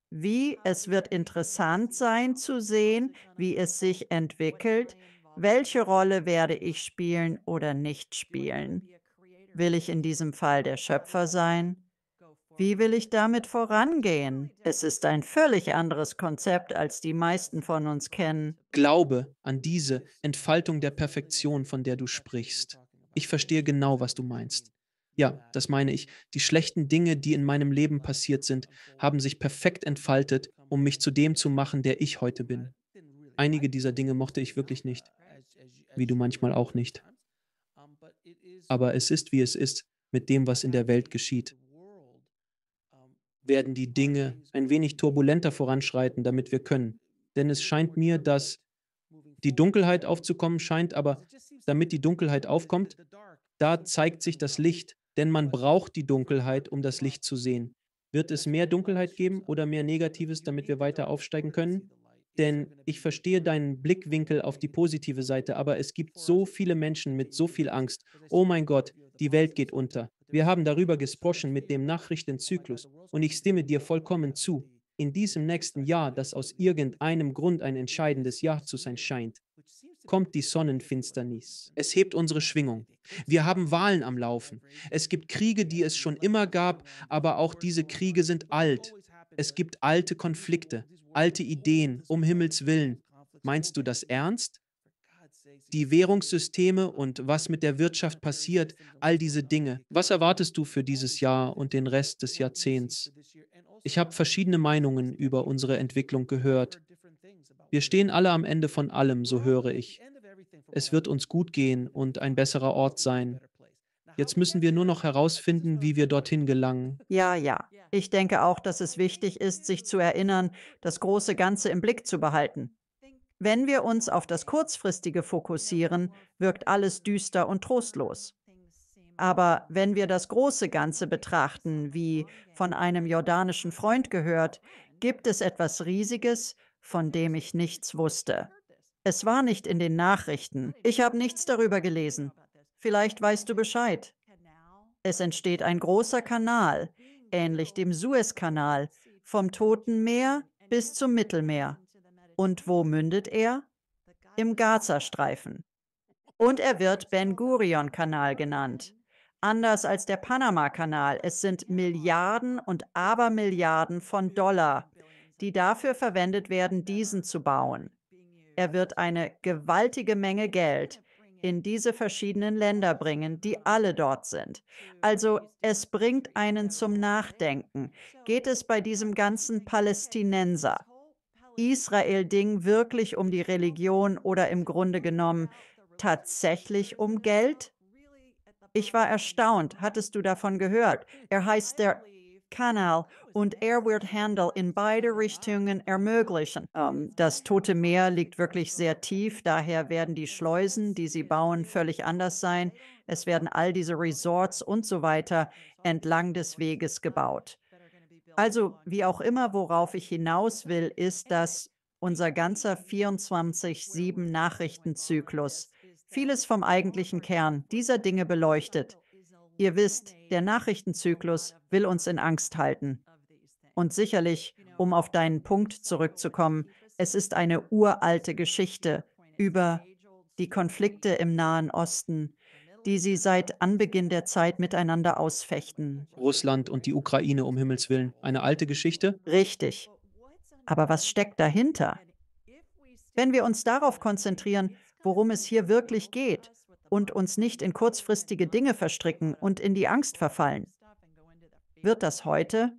Wie es wird interessant sein zu sehen, wie es sich entwickelt, welche Rolle werde ich spielen oder nicht spielen. Will ich in diesem Fall der Schöpfer sein? Wie will ich damit vorangehen? Es ist ein völlig anderes Konzept, als die meisten von uns kennen. Glaube an diese Entfaltung der Perfektion, von der du sprichst. Ich verstehe genau, was du meinst. Ja, das meine ich. Die schlechten Dinge, die in meinem Leben passiert sind, haben sich perfekt entfaltet, um mich zu dem zu machen, der ich heute bin. Einige dieser Dinge mochte ich wirklich nicht, wie du manchmal auch nicht. Aber es ist, wie es ist mit dem, was in der Welt geschieht werden die Dinge ein wenig turbulenter voranschreiten, damit wir können. Denn es scheint mir, dass die Dunkelheit aufzukommen scheint, aber damit die Dunkelheit aufkommt, da zeigt sich das Licht, denn man braucht die Dunkelheit, um das Licht zu sehen. Wird es mehr Dunkelheit geben oder mehr Negatives, damit wir weiter aufsteigen können? Denn ich verstehe deinen Blickwinkel auf die positive Seite, aber es gibt so viele Menschen mit so viel Angst. Oh mein Gott, die Welt geht unter. Wir haben darüber gesprochen mit dem Nachrichtenzyklus und ich stimme dir vollkommen zu. In diesem nächsten Jahr, das aus irgendeinem Grund ein entscheidendes Jahr zu sein scheint, kommt die Sonnenfinsternis. Es hebt unsere Schwingung. Wir haben Wahlen am Laufen. Es gibt Kriege, die es schon immer gab, aber auch diese Kriege sind alt. Es gibt alte Konflikte, alte Ideen, um Himmels willen. Meinst du das ernst? die Währungssysteme und was mit der Wirtschaft passiert, all diese Dinge. Was erwartest du für dieses Jahr und den Rest des Jahrzehnts? Ich habe verschiedene Meinungen über unsere Entwicklung gehört. Wir stehen alle am Ende von allem, so höre ich. Es wird uns gut gehen und ein besserer Ort sein. Jetzt müssen wir nur noch herausfinden, wie wir dorthin gelangen. Ja, ja. Ich denke auch, dass es wichtig ist, sich zu erinnern, das große Ganze im Blick zu behalten. Wenn wir uns auf das Kurzfristige fokussieren, wirkt alles düster und trostlos. Aber wenn wir das große Ganze betrachten, wie von einem jordanischen Freund gehört, gibt es etwas Riesiges, von dem ich nichts wusste. Es war nicht in den Nachrichten. Ich habe nichts darüber gelesen. Vielleicht weißt du Bescheid. Es entsteht ein großer Kanal, ähnlich dem Suezkanal, vom Toten Meer bis zum Mittelmeer. Und wo mündet er? Im Gazastreifen. Und er wird Ben-Gurion-Kanal genannt. Anders als der Panama-Kanal, es sind Milliarden und Abermilliarden von Dollar, die dafür verwendet werden, diesen zu bauen. Er wird eine gewaltige Menge Geld in diese verschiedenen Länder bringen, die alle dort sind. Also es bringt einen zum Nachdenken. Geht es bei diesem ganzen Palästinenser? Israel-Ding wirklich um die Religion oder im Grunde genommen tatsächlich um Geld? Ich war erstaunt. Hattest du davon gehört? Er heißt der Kanal und er wird Handel in beide Richtungen ermöglichen. Ähm, das Tote Meer liegt wirklich sehr tief, daher werden die Schleusen, die sie bauen, völlig anders sein. Es werden all diese Resorts und so weiter entlang des Weges gebaut. Also wie auch immer, worauf ich hinaus will, ist, dass unser ganzer 24-7-Nachrichtenzyklus vieles vom eigentlichen Kern dieser Dinge beleuchtet. Ihr wisst, der Nachrichtenzyklus will uns in Angst halten. Und sicherlich, um auf deinen Punkt zurückzukommen, es ist eine uralte Geschichte über die Konflikte im Nahen Osten, die sie seit Anbeginn der Zeit miteinander ausfechten. Russland und die Ukraine, um Himmels Willen. Eine alte Geschichte? Richtig. Aber was steckt dahinter? Wenn wir uns darauf konzentrieren, worum es hier wirklich geht und uns nicht in kurzfristige Dinge verstricken und in die Angst verfallen, wird das heute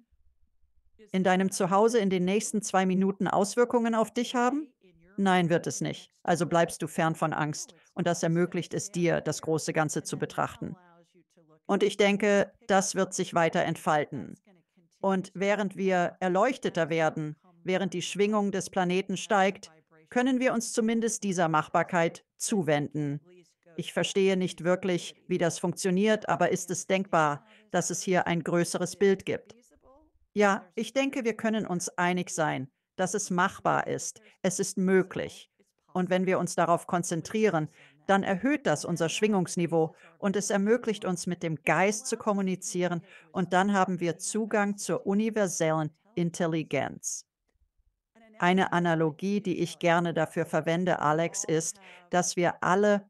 in deinem Zuhause in den nächsten zwei Minuten Auswirkungen auf dich haben? Ne? Nein, wird es nicht. Also bleibst du fern von Angst. Oh, Und das ermöglicht es dir, das große Ganze zu betrachten. Und ich denke, das wird sich weiter entfalten. Und während wir erleuchteter werden, während die Schwingung des Planeten steigt, können wir uns zumindest dieser Machbarkeit zuwenden. Ich verstehe nicht wirklich, wie das funktioniert, aber ist es denkbar, dass es hier ein größeres Bild gibt? Ja, ich denke, wir können uns einig sein, dass es machbar ist. Es ist möglich. Und wenn wir uns darauf konzentrieren, dann erhöht das unser Schwingungsniveau und es ermöglicht uns, mit dem Geist zu kommunizieren und dann haben wir Zugang zur universellen Intelligenz. Eine Analogie, die ich gerne dafür verwende, Alex, ist, dass wir alle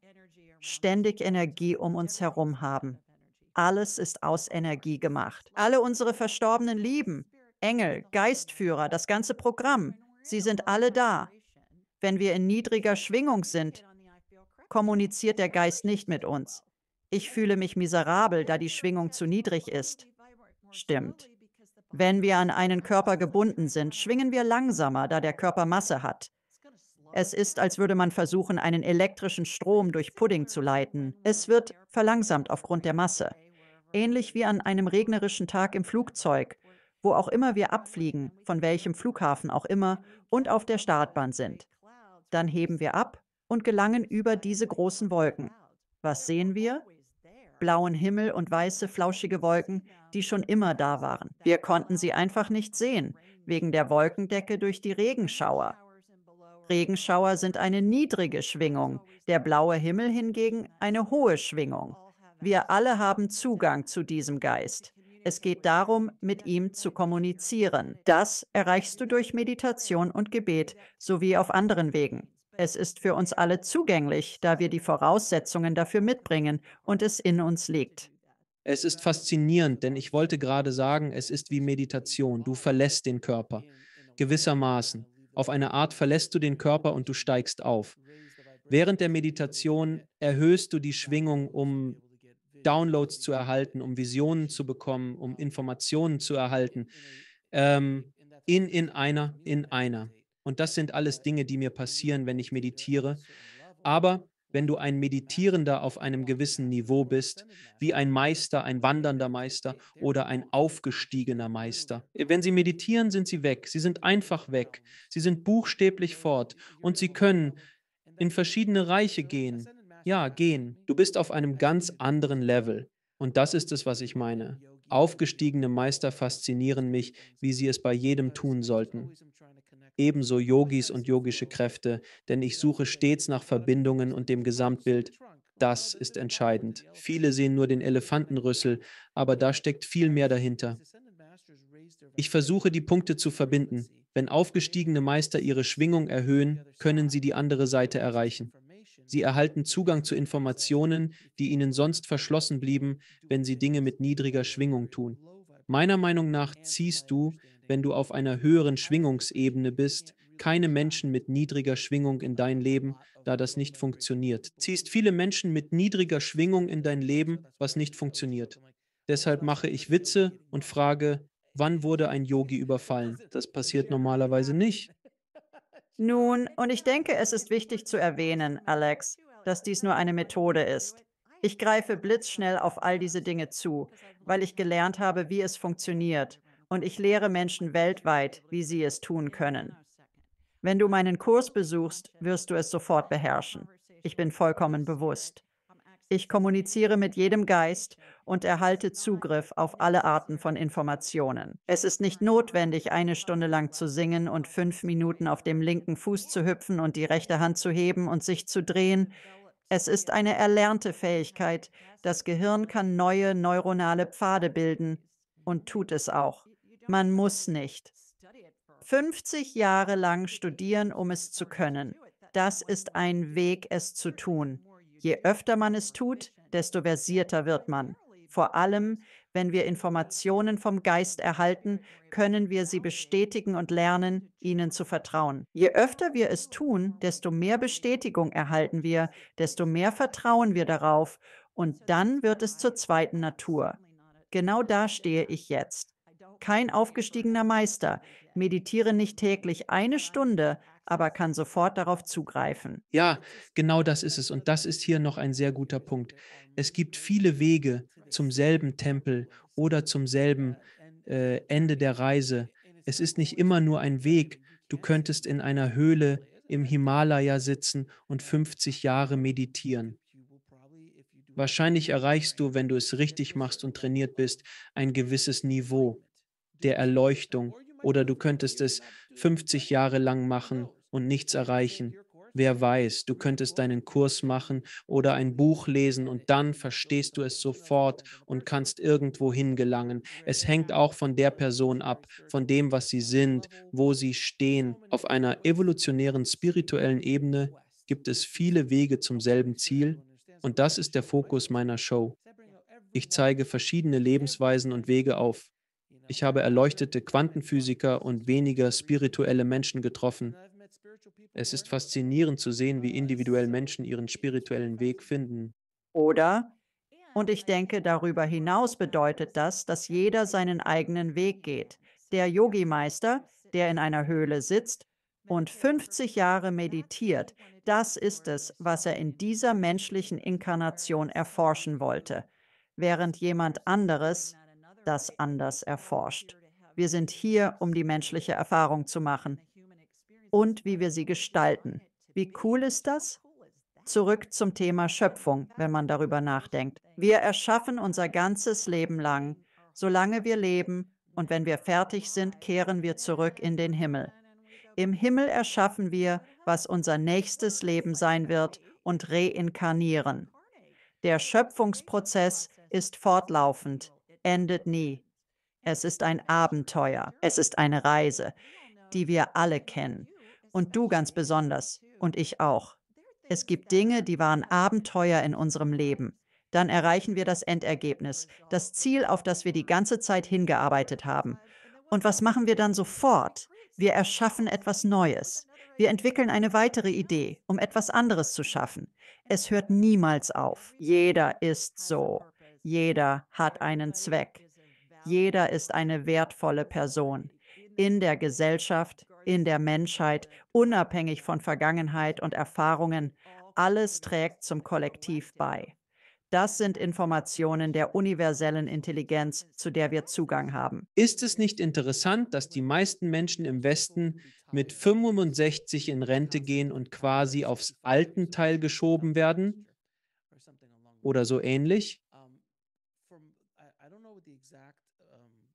ständig Energie um uns herum haben. Alles ist aus Energie gemacht. Alle unsere verstorbenen Lieben Engel, Geistführer, das ganze Programm. Sie sind alle da. Wenn wir in niedriger Schwingung sind, kommuniziert der Geist nicht mit uns. Ich fühle mich miserabel, da die Schwingung zu niedrig ist. Stimmt. Wenn wir an einen Körper gebunden sind, schwingen wir langsamer, da der Körper Masse hat. Es ist, als würde man versuchen, einen elektrischen Strom durch Pudding zu leiten. Es wird verlangsamt aufgrund der Masse. Ähnlich wie an einem regnerischen Tag im Flugzeug wo auch immer wir abfliegen, von welchem Flughafen auch immer, und auf der Startbahn sind. Dann heben wir ab und gelangen über diese großen Wolken. Was sehen wir? Blauen Himmel und weiße, flauschige Wolken, die schon immer da waren. Wir konnten sie einfach nicht sehen, wegen der Wolkendecke durch die Regenschauer. Regenschauer sind eine niedrige Schwingung, der blaue Himmel hingegen eine hohe Schwingung. Wir alle haben Zugang zu diesem Geist. Es geht darum, mit ihm zu kommunizieren. Das erreichst du durch Meditation und Gebet sowie auf anderen Wegen. Es ist für uns alle zugänglich, da wir die Voraussetzungen dafür mitbringen und es in uns liegt. Es ist faszinierend, denn ich wollte gerade sagen, es ist wie Meditation. Du verlässt den Körper. Gewissermaßen. Auf eine Art verlässt du den Körper und du steigst auf. Während der Meditation erhöhst du die Schwingung um Downloads zu erhalten, um Visionen zu bekommen, um Informationen zu erhalten. Ähm, in, in einer, in einer. Und das sind alles Dinge, die mir passieren, wenn ich meditiere. Aber wenn du ein Meditierender auf einem gewissen Niveau bist, wie ein Meister, ein wandernder Meister oder ein aufgestiegener Meister. Wenn sie meditieren, sind sie weg. Sie sind einfach weg. Sie sind buchstäblich fort und sie also können in verschiedene Reiche gehen. Ja, gehen. Du bist auf einem ganz anderen Level. Und das ist es, was ich meine. Aufgestiegene Meister faszinieren mich, wie sie es bei jedem tun sollten. Ebenso Yogis und yogische Kräfte, denn ich suche stets nach Verbindungen und dem Gesamtbild. Das ist entscheidend. Viele sehen nur den Elefantenrüssel, aber da steckt viel mehr dahinter. Ich versuche, die Punkte zu verbinden. Wenn aufgestiegene Meister ihre Schwingung erhöhen, können sie die andere Seite erreichen. Sie erhalten Zugang zu Informationen, die ihnen sonst verschlossen blieben, wenn sie Dinge mit niedriger Schwingung tun. Meiner Meinung nach ziehst du, wenn du auf einer höheren Schwingungsebene bist, keine Menschen mit niedriger Schwingung in dein Leben, da das nicht funktioniert. Ziehst viele Menschen mit niedriger Schwingung in dein Leben, was nicht funktioniert. Deshalb mache ich Witze und frage, wann wurde ein Yogi überfallen? Das passiert normalerweise nicht. Nun, und ich denke, es ist wichtig zu erwähnen, Alex, dass dies nur eine Methode ist. Ich greife blitzschnell auf all diese Dinge zu, weil ich gelernt habe, wie es funktioniert. Und ich lehre Menschen weltweit, wie sie es tun können. Wenn du meinen Kurs besuchst, wirst du es sofort beherrschen. Ich bin vollkommen bewusst. Ich kommuniziere mit jedem Geist und erhalte Zugriff auf alle Arten von Informationen. Es ist nicht notwendig, eine Stunde lang zu singen und fünf Minuten auf dem linken Fuß zu hüpfen und die rechte Hand zu heben und sich zu drehen. Es ist eine erlernte Fähigkeit. Das Gehirn kann neue neuronale Pfade bilden und tut es auch. Man muss nicht. 50 Jahre lang studieren, um es zu können. Das ist ein Weg, es zu tun. Je öfter man es tut, desto versierter wird man. Vor allem, wenn wir Informationen vom Geist erhalten, können wir sie bestätigen und lernen, ihnen zu vertrauen. Je öfter wir es tun, desto mehr Bestätigung erhalten wir, desto mehr vertrauen wir darauf und dann wird es zur zweiten Natur. Genau da stehe ich jetzt. Kein aufgestiegener Meister. Meditiere nicht täglich eine Stunde, aber kann sofort darauf zugreifen. Ja, genau das ist es. Und das ist hier noch ein sehr guter Punkt. Es gibt viele Wege zum selben Tempel oder zum selben äh, Ende der Reise. Es ist nicht immer nur ein Weg. Du könntest in einer Höhle im Himalaya sitzen und 50 Jahre meditieren. Wahrscheinlich erreichst du, wenn du es richtig machst und trainiert bist, ein gewisses Niveau der Erleuchtung oder du könntest es 50 Jahre lang machen und nichts erreichen. Wer weiß, du könntest deinen Kurs machen oder ein Buch lesen und dann verstehst du es sofort und kannst irgendwo hingelangen. Es hängt auch von der Person ab, von dem, was sie sind, wo sie stehen. Auf einer evolutionären spirituellen Ebene gibt es viele Wege zum selben Ziel und das ist der Fokus meiner Show. Ich zeige verschiedene Lebensweisen und Wege auf. Ich habe erleuchtete Quantenphysiker und weniger spirituelle Menschen getroffen. Es ist faszinierend zu sehen, wie individuell Menschen ihren spirituellen Weg finden. Oder, und ich denke, darüber hinaus bedeutet das, dass jeder seinen eigenen Weg geht. Der Yogi-Meister, der in einer Höhle sitzt und 50 Jahre meditiert, das ist es, was er in dieser menschlichen Inkarnation erforschen wollte, während jemand anderes das anders erforscht. Wir sind hier, um die menschliche Erfahrung zu machen und wie wir sie gestalten. Wie cool ist das? Zurück zum Thema Schöpfung, wenn man darüber nachdenkt. Wir erschaffen unser ganzes Leben lang, solange wir leben, und wenn wir fertig sind, kehren wir zurück in den Himmel. Im Himmel erschaffen wir, was unser nächstes Leben sein wird, und reinkarnieren. Der Schöpfungsprozess ist fortlaufend, endet nie. Es ist ein Abenteuer, es ist eine Reise, die wir alle kennen. Und du ganz besonders und ich auch. Es gibt Dinge, die waren Abenteuer in unserem Leben. Dann erreichen wir das Endergebnis, das Ziel, auf das wir die ganze Zeit hingearbeitet haben. Und was machen wir dann sofort? Wir erschaffen etwas Neues. Wir entwickeln eine weitere Idee, um etwas anderes zu schaffen. Es hört niemals auf. Jeder ist so. Jeder hat einen Zweck. Jeder ist eine wertvolle Person in der Gesellschaft, in der Menschheit, unabhängig von Vergangenheit und Erfahrungen. Alles trägt zum Kollektiv bei. Das sind Informationen der universellen Intelligenz, zu der wir Zugang haben. Ist es nicht interessant, dass die meisten Menschen im Westen mit 65 in Rente gehen und quasi aufs alten Teil geschoben werden? Oder so ähnlich?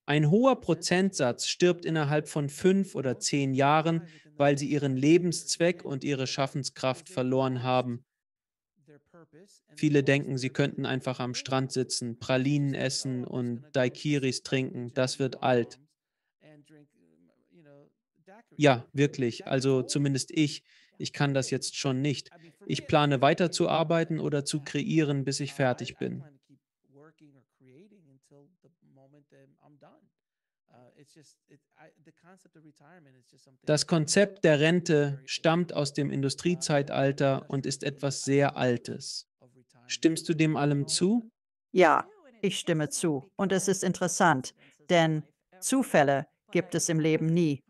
Ein hoher Prozentsatz stirbt innerhalb von fünf oder zehn Jahren, weil sie ihren Lebenszweck und ihre Schaffenskraft verloren haben. Viele denken, sie könnten einfach am Strand sitzen, Pralinen essen und Daikiris trinken. Das wird alt. Ja, wirklich. Also zumindest ich. Ich kann das jetzt schon nicht. Ich plane weiterzuarbeiten oder zu kreieren, bis ich fertig bin. Das Konzept der Rente stammt aus dem Industriezeitalter und ist etwas sehr Altes. Stimmst du dem allem zu? Ja, ich stimme zu. Und es ist interessant, also denn Zufälle gibt es im Leben nie.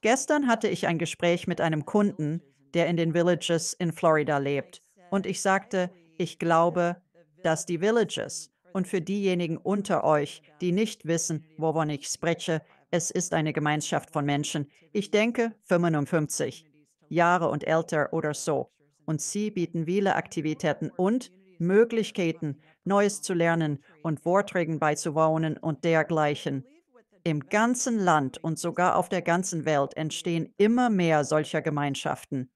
Gestern hatte ich ein Gespräch mit einem Kunden, der in den Villages in Florida lebt. Und ich sagte, ich glaube, dass die Villages und für diejenigen unter euch, die nicht wissen, wovon ich spreche, es ist eine Gemeinschaft von Menschen, ich denke 55 Jahre und älter oder so. Und sie bieten viele Aktivitäten und Möglichkeiten, Neues zu lernen und Vorträgen beizuwohnen und dergleichen. Im ganzen Land und sogar auf der ganzen Welt entstehen immer mehr solcher Gemeinschaften.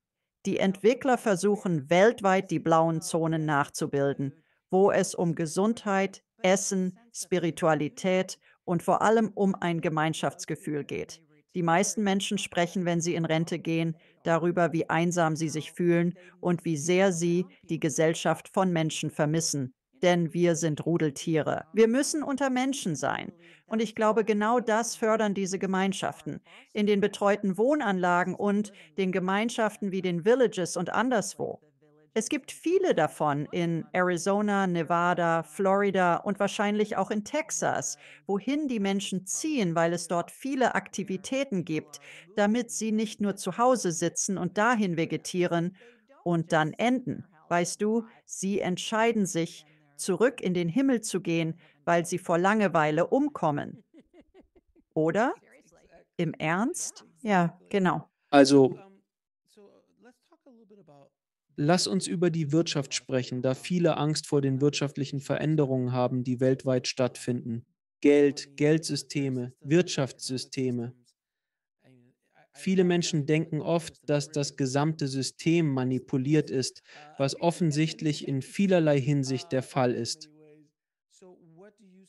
Die Entwickler versuchen weltweit die blauen Zonen nachzubilden wo es um Gesundheit, Essen, Spiritualität und vor allem um ein Gemeinschaftsgefühl geht. Die meisten Menschen sprechen, wenn sie in Rente gehen, darüber, wie einsam sie sich fühlen und wie sehr sie die Gesellschaft von Menschen vermissen. Denn wir sind Rudeltiere. Wir müssen unter Menschen sein. Und ich glaube, genau das fördern diese Gemeinschaften. In den betreuten Wohnanlagen und den Gemeinschaften wie den Villages und anderswo. Es gibt viele davon in Arizona, Nevada, Florida und wahrscheinlich auch in Texas, wohin die Menschen ziehen, weil es dort viele Aktivitäten gibt, damit sie nicht nur zu Hause sitzen und dahin vegetieren und dann enden. Weißt du, sie entscheiden sich, zurück in den Himmel zu gehen, weil sie vor Langeweile umkommen. Oder? Im Ernst? Ja, genau. Also Lass uns über die Wirtschaft sprechen, da viele Angst vor den wirtschaftlichen Veränderungen haben, die weltweit stattfinden. Geld, Geldsysteme, Wirtschaftssysteme. Viele Menschen denken oft, dass das gesamte System manipuliert ist, was offensichtlich in vielerlei Hinsicht der Fall ist.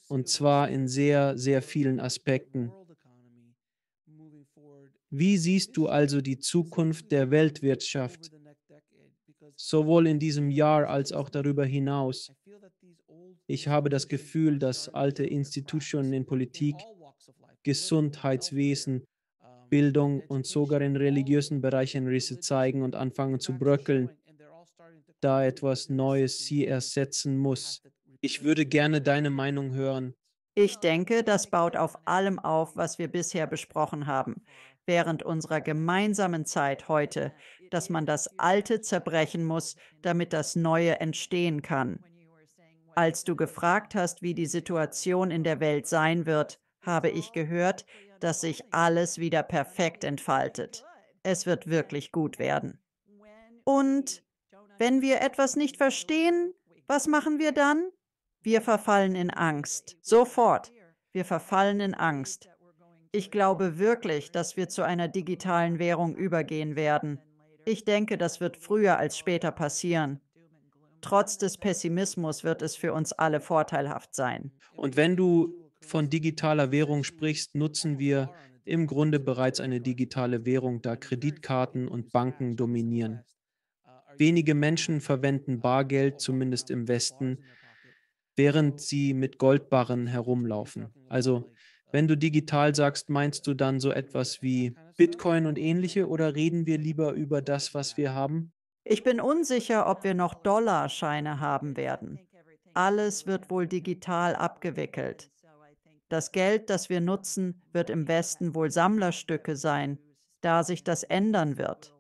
Und zwar in sehr, sehr vielen Aspekten. Wie siehst du also die Zukunft der Weltwirtschaft sowohl in diesem Jahr als auch darüber hinaus. Ich habe das Gefühl, dass alte Institutionen in Politik, Gesundheitswesen, Bildung und sogar in religiösen Bereichen Risse zeigen und anfangen zu bröckeln, da etwas Neues sie ersetzen muss. Ich würde gerne deine Meinung hören. Ich denke, das baut auf allem auf, was wir bisher besprochen haben, während unserer gemeinsamen Zeit heute, dass man das Alte zerbrechen muss, damit das Neue entstehen kann. Als du gefragt hast, wie die Situation in der Welt sein wird, habe ich gehört, dass sich alles wieder perfekt entfaltet. Es wird wirklich gut werden. Und wenn wir etwas nicht verstehen, was machen wir dann? Wir verfallen in Angst. Sofort. Wir verfallen in Angst. Ich glaube wirklich, dass wir zu einer digitalen Währung übergehen werden. Ich denke, das wird früher als später passieren. Trotz des Pessimismus wird es für uns alle vorteilhaft sein. Und wenn du von digitaler Währung sprichst, nutzen wir im Grunde bereits eine digitale Währung, da Kreditkarten und Banken dominieren. Wenige Menschen verwenden Bargeld, zumindest im Westen während sie mit Goldbarren herumlaufen. Also wenn du digital sagst, meinst du dann so etwas wie Bitcoin und ähnliche oder reden wir lieber über das, was wir haben? Ich bin unsicher, ob wir noch Dollarscheine haben werden. Alles wird wohl digital abgewickelt. Das Geld, das wir nutzen, wird im Westen wohl Sammlerstücke sein, da sich das ändern wird.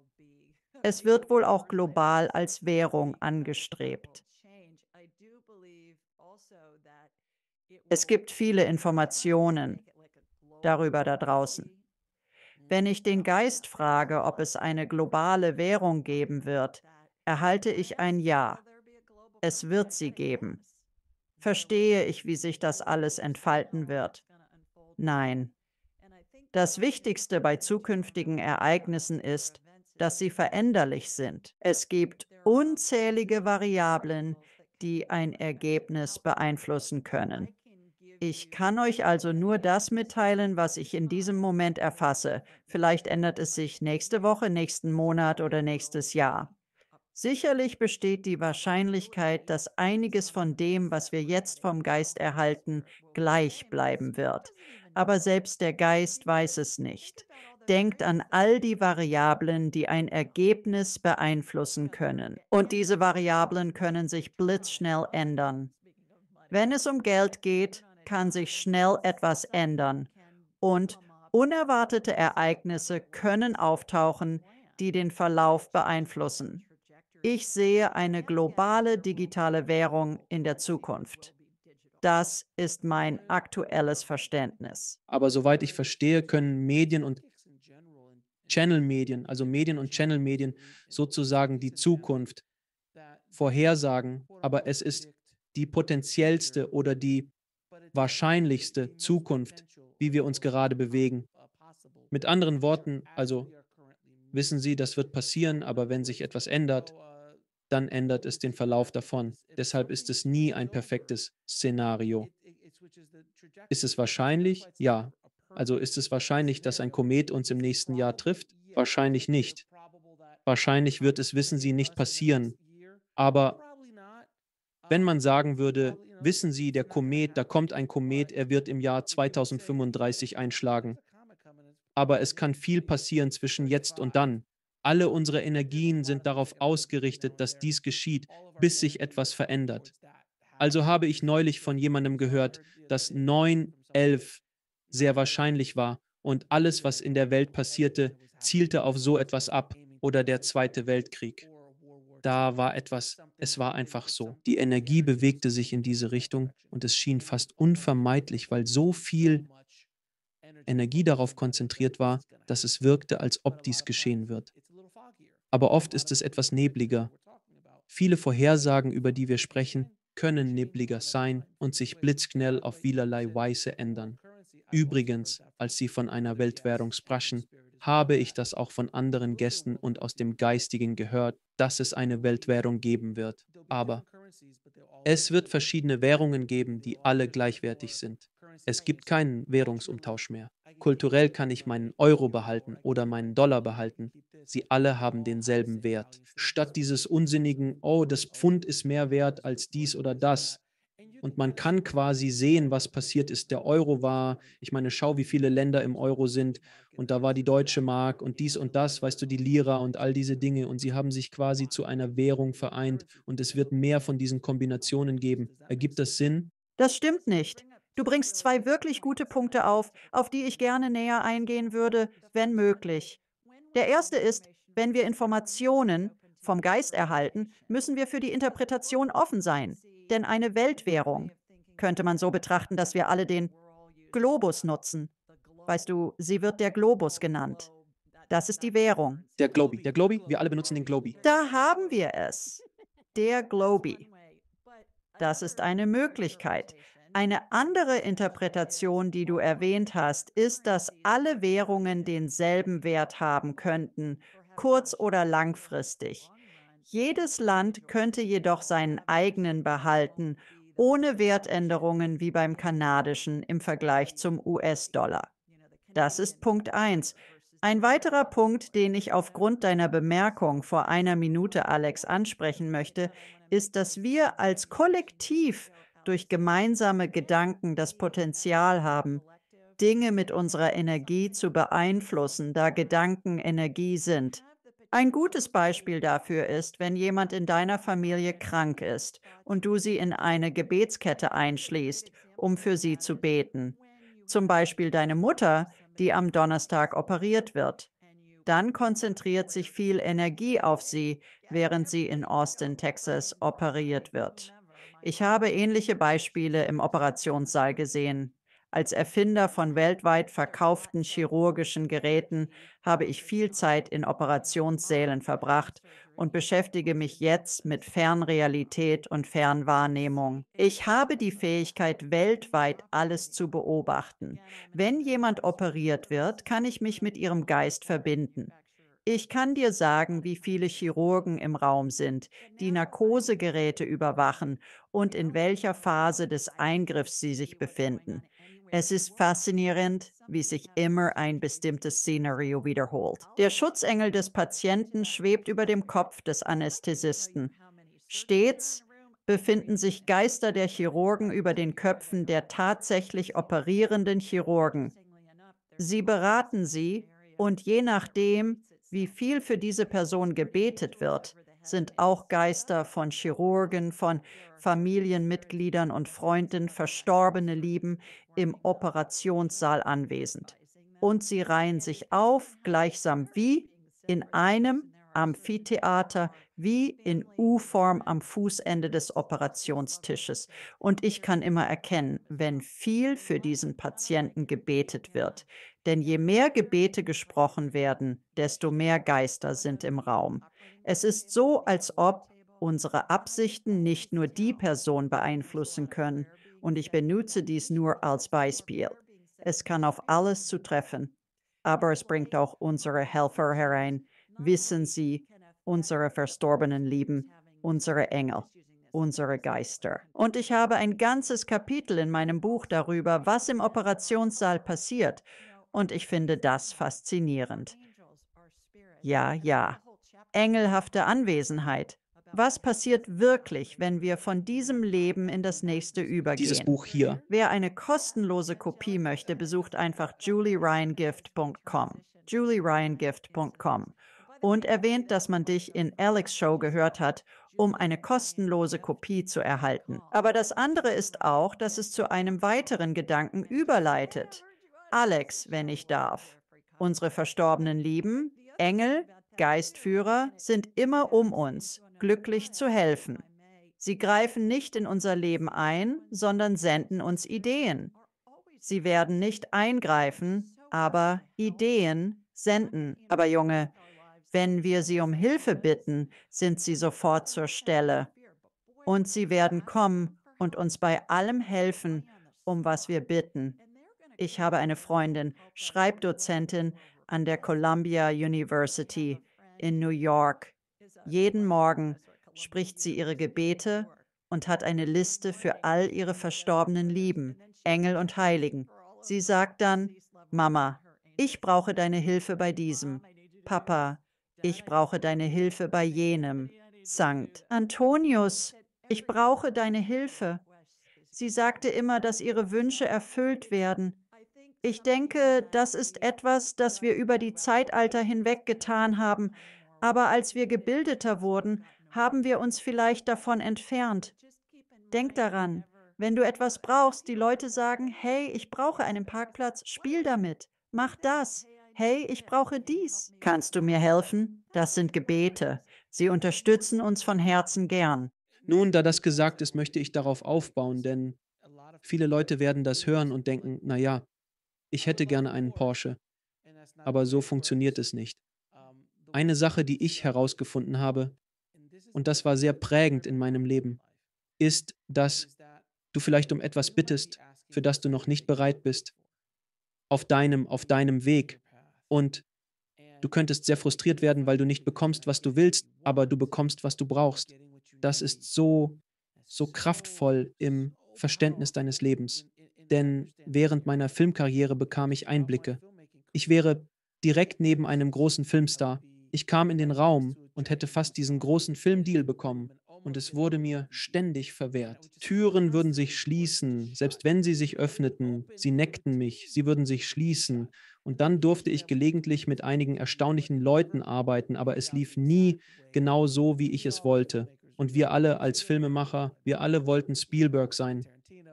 Es wird wohl auch global als Währung angestrebt. Es gibt viele Informationen darüber da draußen. Wenn ich den Geist frage, ob es eine globale Währung geben wird, erhalte ich ein Ja. Es wird sie geben. Verstehe ich, wie sich das alles entfalten wird? Nein. Das Wichtigste bei zukünftigen Ereignissen ist, dass sie veränderlich sind. Es gibt unzählige Variablen, die ein Ergebnis beeinflussen können. Ich kann euch also nur das mitteilen, was ich in diesem Moment erfasse. Vielleicht ändert es sich nächste Woche, nächsten Monat oder nächstes Jahr. Sicherlich besteht die Wahrscheinlichkeit, dass einiges von dem, was wir jetzt vom Geist erhalten, gleich bleiben wird. Aber selbst der Geist weiß es nicht. Denkt an all die Variablen, die ein Ergebnis beeinflussen können. Und diese Variablen können sich blitzschnell ändern. Wenn es um Geld geht, kann sich schnell etwas ändern und unerwartete Ereignisse können auftauchen, die den Verlauf beeinflussen. Ich sehe eine globale digitale Währung in der Zukunft. Das ist mein aktuelles Verständnis. Aber soweit ich verstehe, können Medien und Channel-Medien, also Medien und Channel-Medien, sozusagen die Zukunft vorhersagen, aber es ist die potenziellste oder die wahrscheinlichste Zukunft, wie wir uns gerade bewegen. Mit anderen Worten, also wissen Sie, das wird passieren, aber wenn sich etwas ändert, dann ändert es den Verlauf davon. Deshalb ist es nie ein perfektes Szenario. Ist es wahrscheinlich? Ja. Also ist es wahrscheinlich, dass ein Komet uns im nächsten Jahr trifft? Wahrscheinlich nicht. Wahrscheinlich wird es, wissen Sie, nicht passieren. Aber wenn man sagen würde, wissen Sie, der Komet, da kommt ein Komet, er wird im Jahr 2035 einschlagen. Aber es kann viel passieren zwischen jetzt und dann. Alle unsere Energien sind darauf ausgerichtet, dass dies geschieht, bis sich etwas verändert. Also habe ich neulich von jemandem gehört, dass 9-11 sehr wahrscheinlich war und alles, was in der Welt passierte, zielte auf so etwas ab oder der Zweite Weltkrieg. Da war etwas, es war einfach so. Die Energie bewegte sich in diese Richtung und es schien fast unvermeidlich, weil so viel Energie darauf konzentriert war, dass es wirkte, als ob dies geschehen wird. Aber oft ist es etwas nebliger. Viele Vorhersagen, über die wir sprechen, können nebliger sein und sich blitzknell auf vielerlei Weise ändern. Übrigens, als sie von einer Weltwährung sprachen, habe ich das auch von anderen Gästen und aus dem Geistigen gehört, dass es eine Weltwährung geben wird. Aber es wird verschiedene Währungen geben, die alle gleichwertig sind. Es gibt keinen Währungsumtausch mehr. Kulturell kann ich meinen Euro behalten oder meinen Dollar behalten. Sie alle haben denselben Wert. Statt dieses unsinnigen, oh, das Pfund ist mehr wert als dies oder das, und man kann quasi sehen, was passiert ist. Der Euro war, ich meine, schau, wie viele Länder im Euro sind und da war die deutsche Mark und dies und das, weißt du, die Lira und all diese Dinge und sie haben sich quasi zu einer Währung vereint und es wird mehr von diesen Kombinationen geben. Ergibt das Sinn? Das stimmt nicht. Du bringst zwei wirklich gute Punkte auf, auf die ich gerne näher eingehen würde, wenn möglich. Der erste ist, wenn wir Informationen vom Geist erhalten, müssen wir für die Interpretation offen sein denn eine Weltwährung. Könnte man so betrachten, dass wir alle den Globus nutzen. Weißt du, sie wird der Globus genannt. Das ist die Währung. Der Globi, der Globi, wir alle benutzen den Globi. Da haben wir es. Der Globi. Das ist eine Möglichkeit. Eine andere Interpretation, die du erwähnt hast, ist, dass alle Währungen denselben Wert haben könnten, kurz- oder langfristig. Jedes Land könnte jedoch seinen eigenen behalten, ohne Wertänderungen wie beim kanadischen im Vergleich zum US-Dollar. Das ist Punkt 1. Ein weiterer Punkt, den ich aufgrund deiner Bemerkung vor einer Minute, Alex, ansprechen möchte, ist, dass wir als Kollektiv durch gemeinsame Gedanken das Potenzial haben, Dinge mit unserer Energie zu beeinflussen, da Gedanken Energie sind. Ein gutes Beispiel dafür ist, wenn jemand in deiner Familie krank ist und du sie in eine Gebetskette einschließt, um für sie zu beten. Zum Beispiel deine Mutter, die am Donnerstag operiert wird. Dann konzentriert sich viel Energie auf sie, während sie in Austin, Texas operiert wird. Ich habe ähnliche Beispiele im Operationssaal gesehen. Als Erfinder von weltweit verkauften chirurgischen Geräten habe ich viel Zeit in Operationssälen verbracht und beschäftige mich jetzt mit Fernrealität und Fernwahrnehmung. Ich habe die Fähigkeit, weltweit alles zu beobachten. Wenn jemand operiert wird, kann ich mich mit ihrem Geist verbinden. Ich kann dir sagen, wie viele Chirurgen im Raum sind, die Narkosegeräte überwachen und in welcher Phase des Eingriffs sie sich befinden. Es ist faszinierend, wie sich immer ein bestimmtes Szenario wiederholt. Der Schutzengel des Patienten schwebt über dem Kopf des Anästhesisten. Stets befinden sich Geister der Chirurgen über den Köpfen der tatsächlich operierenden Chirurgen. Sie beraten sie und je nachdem, wie viel für diese Person gebetet wird, sind auch Geister von Chirurgen, von Familienmitgliedern und Freunden, verstorbene Lieben im Operationssaal anwesend. Und sie reihen sich auf, gleichsam wie in einem Amphitheater, wie in U-Form am Fußende des Operationstisches. Und ich kann immer erkennen, wenn viel für diesen Patienten gebetet wird. Denn je mehr Gebete gesprochen werden, desto mehr Geister sind im Raum. Es ist so, als ob unsere Absichten nicht nur die Person beeinflussen können, und ich benutze dies nur als Beispiel. Es kann auf alles zutreffen, aber es bringt auch unsere Helfer herein. Wissen Sie, unsere verstorbenen Lieben, unsere Engel, unsere Geister. Und ich habe ein ganzes Kapitel in meinem Buch darüber, was im Operationssaal passiert. Und ich finde das faszinierend. Ja, ja. Engelhafte Anwesenheit. Was passiert wirklich, wenn wir von diesem Leben in das nächste übergehen? Dieses Buch hier. Wer eine kostenlose Kopie möchte, besucht einfach julieryangift.com. julieryangift.com und erwähnt, dass man dich in Alex Show gehört hat, um eine kostenlose Kopie zu erhalten. Aber das andere ist auch, dass es zu einem weiteren Gedanken überleitet. Alex, wenn ich darf. Unsere verstorbenen Lieben, Engel, Geistführer sind immer um uns glücklich zu helfen. Sie greifen nicht in unser Leben ein, sondern senden uns Ideen. Sie werden nicht eingreifen, aber Ideen senden. Aber Junge, wenn wir sie um Hilfe bitten, sind sie sofort zur Stelle. Und sie werden kommen und uns bei allem helfen, um was wir bitten. Ich habe eine Freundin, Schreibdozentin an der Columbia University in New York. Jeden Morgen spricht sie ihre Gebete und hat eine Liste für all ihre verstorbenen Lieben, Engel und Heiligen. Sie sagt dann, Mama, ich brauche deine Hilfe bei diesem. Papa, ich brauche deine Hilfe bei jenem. Sankt Antonius, ich brauche deine Hilfe. Sie sagte immer, dass ihre Wünsche erfüllt werden. Ich denke, das ist etwas, das wir über die Zeitalter hinweg getan haben, aber als wir gebildeter wurden, haben wir uns vielleicht davon entfernt. Denk daran, wenn du etwas brauchst, die Leute sagen, hey, ich brauche einen Parkplatz, spiel damit, mach das, hey, ich brauche dies. Kannst du mir helfen? Das sind Gebete. Sie unterstützen uns von Herzen gern. Nun, da das gesagt ist, möchte ich darauf aufbauen, denn viele Leute werden das hören und denken, naja, ich hätte gerne einen Porsche. Aber so funktioniert es nicht eine Sache, die ich herausgefunden habe, und das war sehr prägend in meinem Leben, ist, dass du vielleicht um etwas bittest, für das du noch nicht bereit bist, auf deinem, auf deinem Weg. Und du könntest sehr frustriert werden, weil du nicht bekommst, was du willst, aber du bekommst, was du brauchst. Das ist so, so kraftvoll im Verständnis deines Lebens. Denn während meiner Filmkarriere bekam ich Einblicke. Ich wäre direkt neben einem großen Filmstar ich kam in den Raum und hätte fast diesen großen Filmdeal bekommen, und es wurde mir ständig verwehrt. Türen würden sich schließen, selbst wenn sie sich öffneten. Sie neckten mich, sie würden sich schließen. Und dann durfte ich gelegentlich mit einigen erstaunlichen Leuten arbeiten, aber es lief nie genau so, wie ich es wollte. Und wir alle als Filmemacher, wir alle wollten Spielberg sein.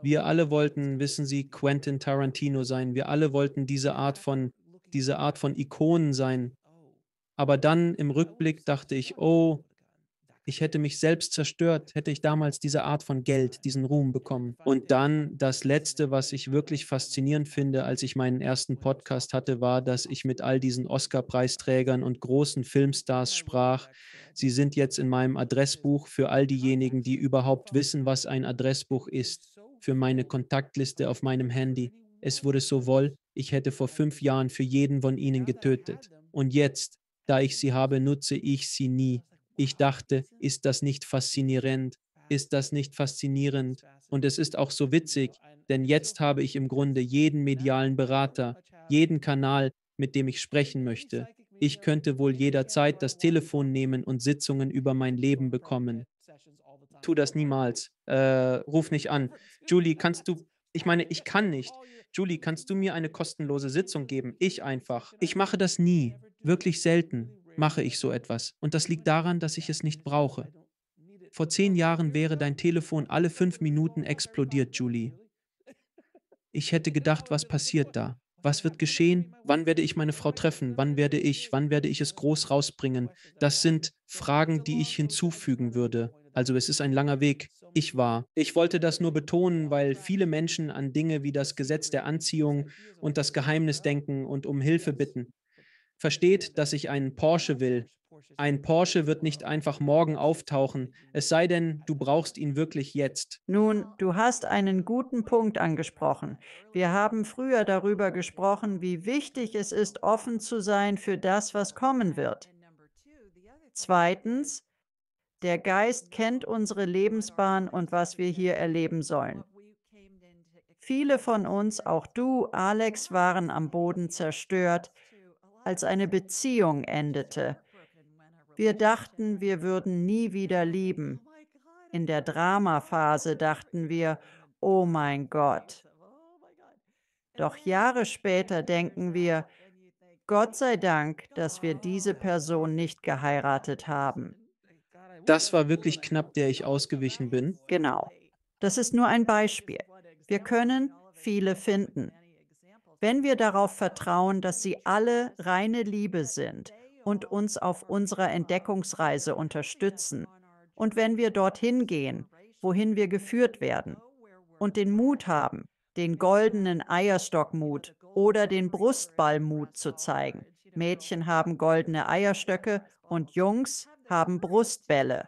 Wir alle wollten, wissen Sie, Quentin Tarantino sein. Wir alle wollten diese Art von, diese Art von Ikonen sein. Aber dann im Rückblick dachte ich, oh, ich hätte mich selbst zerstört, hätte ich damals diese Art von Geld, diesen Ruhm bekommen. Und dann das Letzte, was ich wirklich faszinierend finde, als ich meinen ersten Podcast hatte, war, dass ich mit all diesen Oscar-Preisträgern und großen Filmstars sprach. Sie sind jetzt in meinem Adressbuch für all diejenigen, die überhaupt wissen, was ein Adressbuch ist, für meine Kontaktliste auf meinem Handy. Es wurde so wohl, ich hätte vor fünf Jahren für jeden von ihnen getötet. Und jetzt, da ich sie habe, nutze ich sie nie. Ich dachte, ist das nicht faszinierend? Ist das nicht faszinierend? Und es ist auch so witzig, denn jetzt habe ich im Grunde jeden medialen Berater, jeden Kanal, mit dem ich sprechen möchte. Ich könnte wohl jederzeit das Telefon nehmen und Sitzungen über mein Leben bekommen. Tu das niemals. Äh, ruf nicht an. Julie, kannst du ich meine, ich kann nicht. Julie, kannst du mir eine kostenlose Sitzung geben? Ich einfach. Ich mache das nie. Wirklich selten mache ich so etwas. Und das liegt daran, dass ich es nicht brauche. Vor zehn Jahren wäre dein Telefon alle fünf Minuten explodiert, Julie. Ich hätte gedacht, was passiert da? Was wird geschehen? Wann werde ich meine Frau treffen? Wann werde ich? Wann werde ich es groß rausbringen? Das sind Fragen, die ich hinzufügen würde. Also es ist ein langer Weg. Ich war. Ich wollte das nur betonen, weil viele Menschen an Dinge wie das Gesetz der Anziehung und das Geheimnis denken und um Hilfe bitten. Versteht, dass ich einen Porsche will. Ein Porsche wird nicht einfach morgen auftauchen, es sei denn, du brauchst ihn wirklich jetzt. Nun, du hast einen guten Punkt angesprochen. Wir haben früher darüber gesprochen, wie wichtig es ist, offen zu sein für das, was kommen wird. Zweitens, der Geist kennt unsere Lebensbahn und was wir hier erleben sollen. Viele von uns, auch du, Alex, waren am Boden zerstört, als eine Beziehung endete. Wir dachten, wir würden nie wieder lieben. In der Dramaphase dachten wir, oh mein Gott. Doch Jahre später denken wir, Gott sei Dank, dass wir diese Person nicht geheiratet haben. Das war wirklich knapp, der ich ausgewichen bin. Genau. Das ist nur ein Beispiel. Wir können viele finden. Wenn wir darauf vertrauen, dass sie alle reine Liebe sind und uns auf unserer Entdeckungsreise unterstützen, und wenn wir dorthin gehen, wohin wir geführt werden, und den Mut haben, den goldenen Eierstockmut oder den Brustballmut zu zeigen. Mädchen haben goldene Eierstöcke und Jungs haben Brustwelle,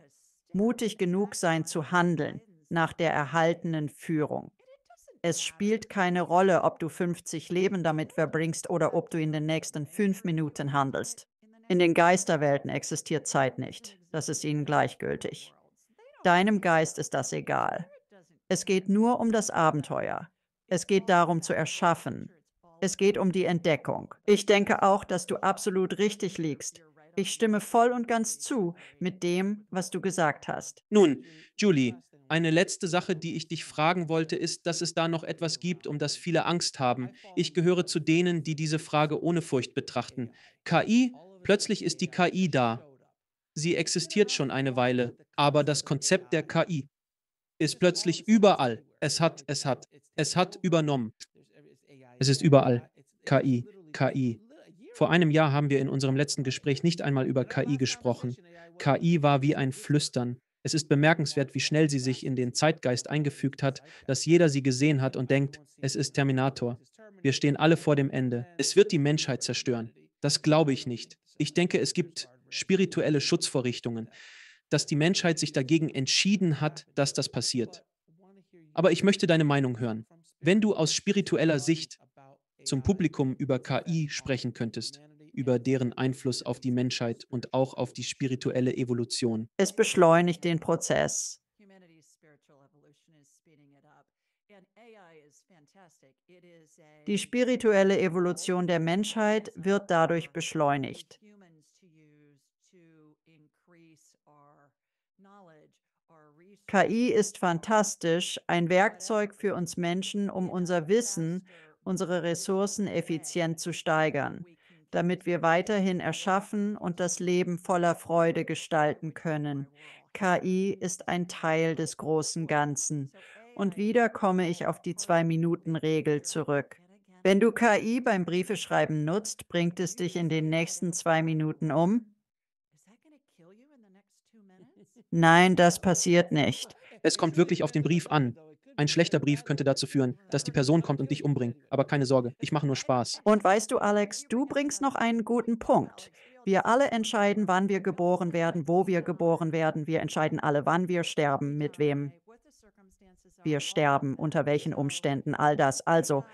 mutig genug sein zu handeln nach der erhaltenen Führung. Es spielt keine Rolle, ob du 50 Leben damit verbringst oder ob du in den nächsten fünf Minuten handelst. In den Geisterwelten existiert Zeit nicht. Das ist ihnen gleichgültig. Deinem Geist ist das egal. Es geht nur um das Abenteuer. Es geht darum zu erschaffen. Es geht um die Entdeckung. Ich denke auch, dass du absolut richtig liegst, ich stimme voll und ganz zu mit dem, was du gesagt hast. Nun, Julie, eine letzte Sache, die ich dich fragen wollte, ist, dass es da noch etwas gibt, um das viele Angst haben. Ich gehöre zu denen, die diese Frage ohne Furcht betrachten. KI, plötzlich ist die KI da. Sie existiert schon eine Weile, aber das Konzept der KI ist plötzlich überall. Es hat, es hat, es hat übernommen. Es ist überall. KI, KI, vor einem Jahr haben wir in unserem letzten Gespräch nicht einmal über KI gesprochen. KI war wie ein Flüstern. Es ist bemerkenswert, wie schnell sie sich in den Zeitgeist eingefügt hat, dass jeder sie gesehen hat und denkt, es ist Terminator. Wir stehen alle vor dem Ende. Es wird die Menschheit zerstören. Das glaube ich nicht. Ich denke, es gibt spirituelle Schutzvorrichtungen, dass die Menschheit sich dagegen entschieden hat, dass das passiert. Aber ich möchte deine Meinung hören. Wenn du aus spiritueller Sicht zum Publikum über KI sprechen könntest, über deren Einfluss auf die Menschheit und auch auf die spirituelle Evolution. Es beschleunigt den Prozess. Die spirituelle Evolution der Menschheit wird dadurch beschleunigt. KI ist fantastisch, ein Werkzeug für uns Menschen, um unser Wissen unsere Ressourcen effizient zu steigern, damit wir weiterhin erschaffen und das Leben voller Freude gestalten können. KI ist ein Teil des großen Ganzen. Und wieder komme ich auf die Zwei-Minuten-Regel zurück. Wenn du KI beim Briefeschreiben nutzt, bringt es dich in den nächsten zwei Minuten um? Nein, das passiert nicht. Es kommt wirklich auf den Brief an. Ein schlechter Brief könnte dazu führen, dass die Person kommt und dich umbringt. Aber keine Sorge, ich mache nur Spaß. Und weißt du, Alex, du bringst noch einen guten Punkt. Wir alle entscheiden, wann wir geboren werden, wo wir geboren werden. Wir entscheiden alle, wann wir sterben, mit wem wir sterben, unter welchen Umständen, all das. Also,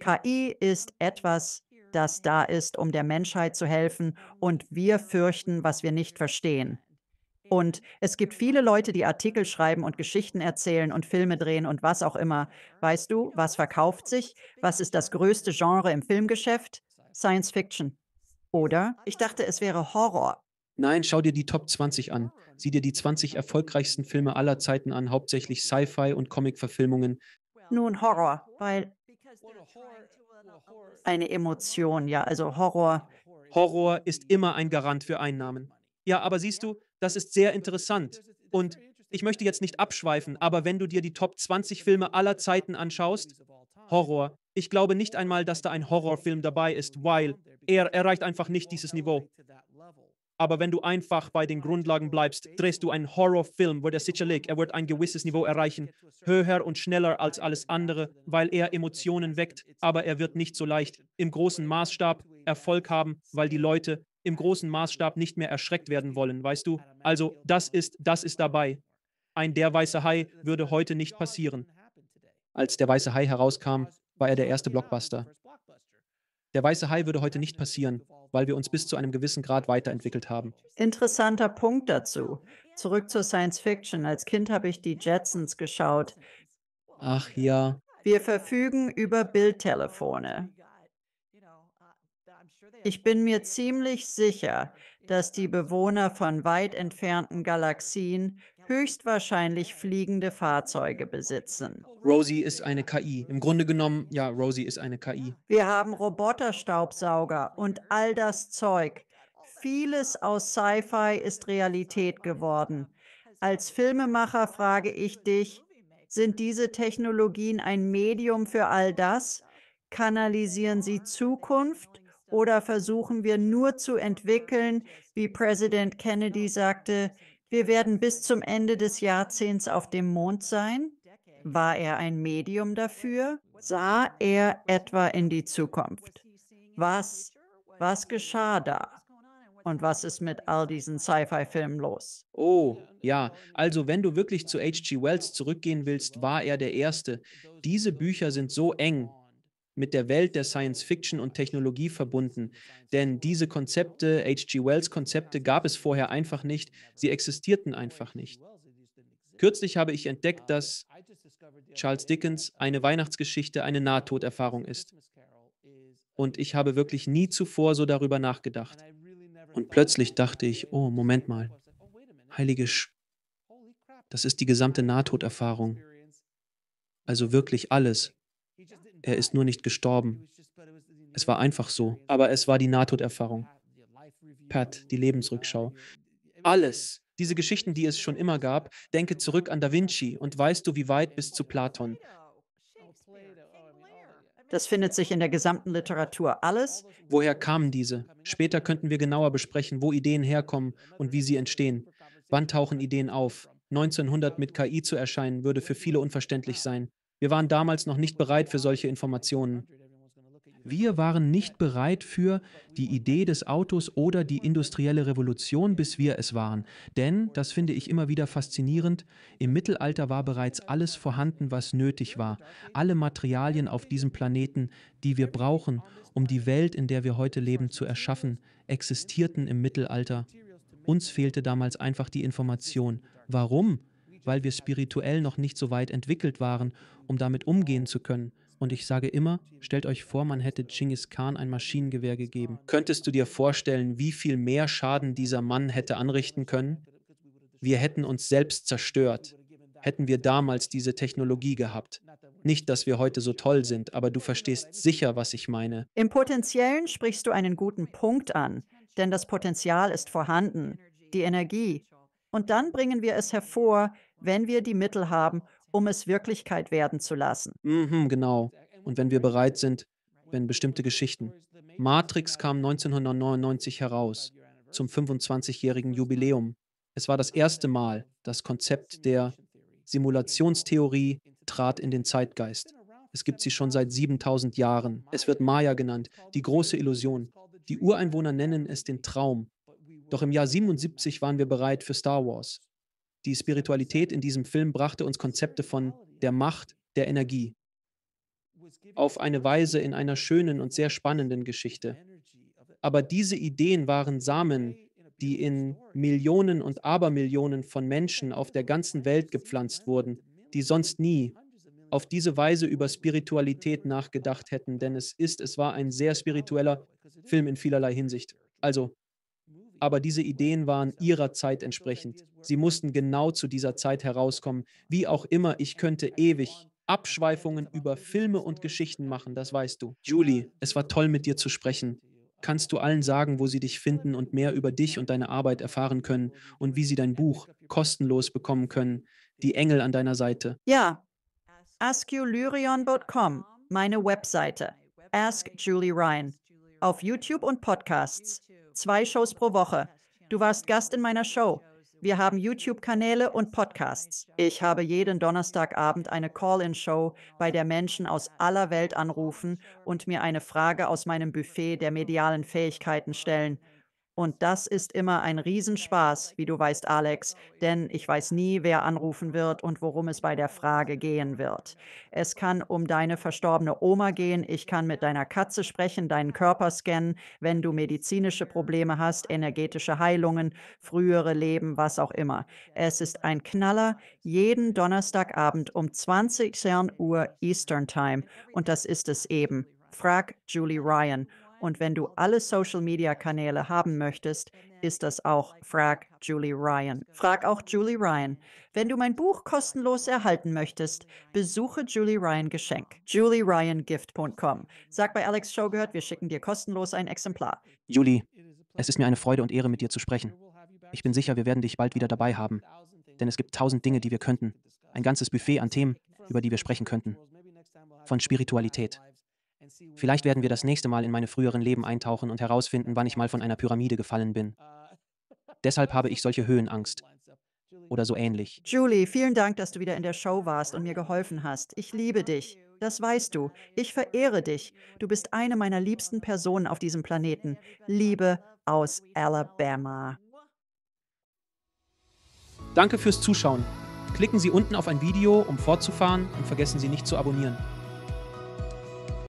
KI ist etwas, das da ist, um der Menschheit zu helfen, und wir fürchten, was wir nicht verstehen. Und es gibt viele Leute, die Artikel schreiben und Geschichten erzählen und Filme drehen und was auch immer. Weißt du, was verkauft sich? Was ist das größte Genre im Filmgeschäft? Science Fiction. Oder? Ich dachte, es wäre Horror. Nein, schau dir die Top 20 an. Sieh dir die 20 erfolgreichsten Filme aller Zeiten an, hauptsächlich Sci-Fi und Comic-Verfilmungen. Nun Horror, weil eine Emotion, ja, also Horror. Horror ist immer ein Garant für Einnahmen. Ja, aber siehst du, das ist sehr interessant. Und ich möchte jetzt nicht abschweifen, aber wenn du dir die Top 20 Filme aller Zeiten anschaust, Horror. Ich glaube nicht einmal, dass da ein Horrorfilm dabei ist, weil er erreicht einfach nicht dieses Niveau. Aber wenn du einfach bei den Grundlagen bleibst, drehst du einen Horrorfilm, wird er sicherlich, er wird ein gewisses Niveau erreichen, höher und schneller als alles andere, weil er Emotionen weckt, aber er wird nicht so leicht im großen Maßstab Erfolg haben, weil die Leute im großen Maßstab nicht mehr erschreckt werden wollen, weißt du? Also, das ist, das ist dabei. Ein der weiße Hai würde heute nicht passieren. Als der weiße Hai herauskam, war er der erste Blockbuster. Der weiße Hai würde heute nicht passieren, weil wir uns bis zu einem gewissen Grad weiterentwickelt haben. Interessanter Punkt dazu. Zurück zur Science Fiction. Als Kind habe ich die Jetsons geschaut. Ach ja. Wir verfügen über Bildtelefone. Ich bin mir ziemlich sicher, dass die Bewohner von weit entfernten Galaxien höchstwahrscheinlich fliegende Fahrzeuge besitzen. Rosie ist eine KI. Im Grunde genommen, ja, Rosie ist eine KI. Wir haben Roboterstaubsauger und all das Zeug. Vieles aus Sci-Fi ist Realität geworden. Als Filmemacher frage ich dich, sind diese Technologien ein Medium für all das? Kanalisieren sie Zukunft? Oder versuchen wir nur zu entwickeln, wie Präsident Kennedy sagte, wir werden bis zum Ende des Jahrzehnts auf dem Mond sein? War er ein Medium dafür? Sah er etwa in die Zukunft? Was, was geschah da? Und was ist mit all diesen Sci-Fi-Filmen los? Oh, ja. Also, wenn du wirklich zu H.G. Wells zurückgehen willst, war er der Erste. Diese Bücher sind so eng, mit der Welt der Science Fiction und Technologie verbunden, denn diese Konzepte, H.G. Wells Konzepte, gab es vorher einfach nicht, sie existierten einfach nicht. Kürzlich habe ich entdeckt, dass Charles Dickens eine Weihnachtsgeschichte eine Nahtoderfahrung ist. Und ich habe wirklich nie zuvor so darüber nachgedacht. Und plötzlich dachte ich, oh, Moment mal, heilige Sch das ist die gesamte Nahtoderfahrung. Also wirklich alles, er ist nur nicht gestorben. Es war einfach so. Aber es war die Nahtoderfahrung. Pat, die Lebensrückschau. Alles, diese Geschichten, die es schon immer gab, denke zurück an Da Vinci und weißt du, wie weit bis zu Platon. Das findet sich in der gesamten Literatur. Alles? Woher kamen diese? Später könnten wir genauer besprechen, wo Ideen herkommen und wie sie entstehen. Wann tauchen Ideen auf? 1900 mit KI zu erscheinen, würde für viele unverständlich sein. Wir waren damals noch nicht bereit für solche Informationen. Wir waren nicht bereit für die Idee des Autos oder die industrielle Revolution, bis wir es waren. Denn, das finde ich immer wieder faszinierend, im Mittelalter war bereits alles vorhanden, was nötig war. Alle Materialien auf diesem Planeten, die wir brauchen, um die Welt, in der wir heute leben, zu erschaffen, existierten im Mittelalter. Uns fehlte damals einfach die Information. Warum? weil wir spirituell noch nicht so weit entwickelt waren, um damit umgehen zu können. Und ich sage immer, stellt euch vor, man hätte Genghis Khan ein Maschinengewehr gegeben. Könntest du dir vorstellen, wie viel mehr Schaden dieser Mann hätte anrichten können? Wir hätten uns selbst zerstört, hätten wir damals diese Technologie gehabt. Nicht, dass wir heute so toll sind, aber du verstehst sicher, was ich meine. Im Potenziellen sprichst du einen guten Punkt an, denn das Potenzial ist vorhanden, die Energie. Und dann bringen wir es hervor, wenn wir die Mittel haben, um es Wirklichkeit werden zu lassen. Mhm, genau. Und wenn wir bereit sind, wenn bestimmte Geschichten. Matrix kam 1999 heraus, zum 25-jährigen Jubiläum. Es war das erste Mal, das Konzept der Simulationstheorie trat in den Zeitgeist. Es gibt sie schon seit 7000 Jahren. Es wird Maya genannt, die große Illusion. Die Ureinwohner nennen es den Traum. Doch im Jahr 77 waren wir bereit für Star Wars. Die Spiritualität in diesem Film brachte uns Konzepte von der Macht der Energie auf eine Weise in einer schönen und sehr spannenden Geschichte. Aber diese Ideen waren Samen, die in Millionen und Abermillionen von Menschen auf der ganzen Welt gepflanzt wurden, die sonst nie auf diese Weise über Spiritualität nachgedacht hätten, denn es ist, es war ein sehr spiritueller Film in vielerlei Hinsicht. Also, aber diese Ideen waren ihrer Zeit entsprechend. Sie mussten genau zu dieser Zeit herauskommen. Wie auch immer, ich könnte ewig Abschweifungen über Filme und Geschichten machen, das weißt du. Julie, es war toll mit dir zu sprechen. Kannst du allen sagen, wo sie dich finden und mehr über dich und deine Arbeit erfahren können und wie sie dein Buch kostenlos bekommen können? Die Engel an deiner Seite. Ja, askjulyrion.com, meine Webseite. Ask Julie Ryan. Auf YouTube und Podcasts zwei Shows pro Woche. Du warst Gast in meiner Show. Wir haben YouTube-Kanäle und Podcasts. Ich habe jeden Donnerstagabend eine Call-in-Show, bei der Menschen aus aller Welt anrufen und mir eine Frage aus meinem Buffet der medialen Fähigkeiten stellen. Und das ist immer ein Riesenspaß, wie du weißt, Alex, denn ich weiß nie, wer anrufen wird und worum es bei der Frage gehen wird. Es kann um deine verstorbene Oma gehen, ich kann mit deiner Katze sprechen, deinen Körper scannen, wenn du medizinische Probleme hast, energetische Heilungen, frühere Leben, was auch immer. Es ist ein Knaller jeden Donnerstagabend um 20 Uhr Eastern Time und das ist es eben. Frag Julie Ryan. Und wenn du alle Social-Media-Kanäle haben möchtest, ist das auch Frag Julie Ryan. Frag auch Julie Ryan. Wenn du mein Buch kostenlos erhalten möchtest, besuche Julie Ryan Geschenk. julieryangift.com. Sag bei Alex Show gehört, wir schicken dir kostenlos ein Exemplar. Julie, es ist mir eine Freude und Ehre, mit dir zu sprechen. Ich bin sicher, wir werden dich bald wieder dabei haben. Denn es gibt tausend Dinge, die wir könnten. Ein ganzes Buffet an Themen, über die wir sprechen könnten. Von Spiritualität Vielleicht werden wir das nächste Mal in meine früheren Leben eintauchen und herausfinden, wann ich mal von einer Pyramide gefallen bin. Deshalb habe ich solche Höhenangst. Oder so ähnlich. Julie, vielen Dank, dass du wieder in der Show warst und mir geholfen hast. Ich liebe dich. Das weißt du. Ich verehre dich. Du bist eine meiner liebsten Personen auf diesem Planeten. Liebe aus Alabama. Danke fürs Zuschauen. Klicken Sie unten auf ein Video, um fortzufahren und vergessen Sie nicht zu abonnieren.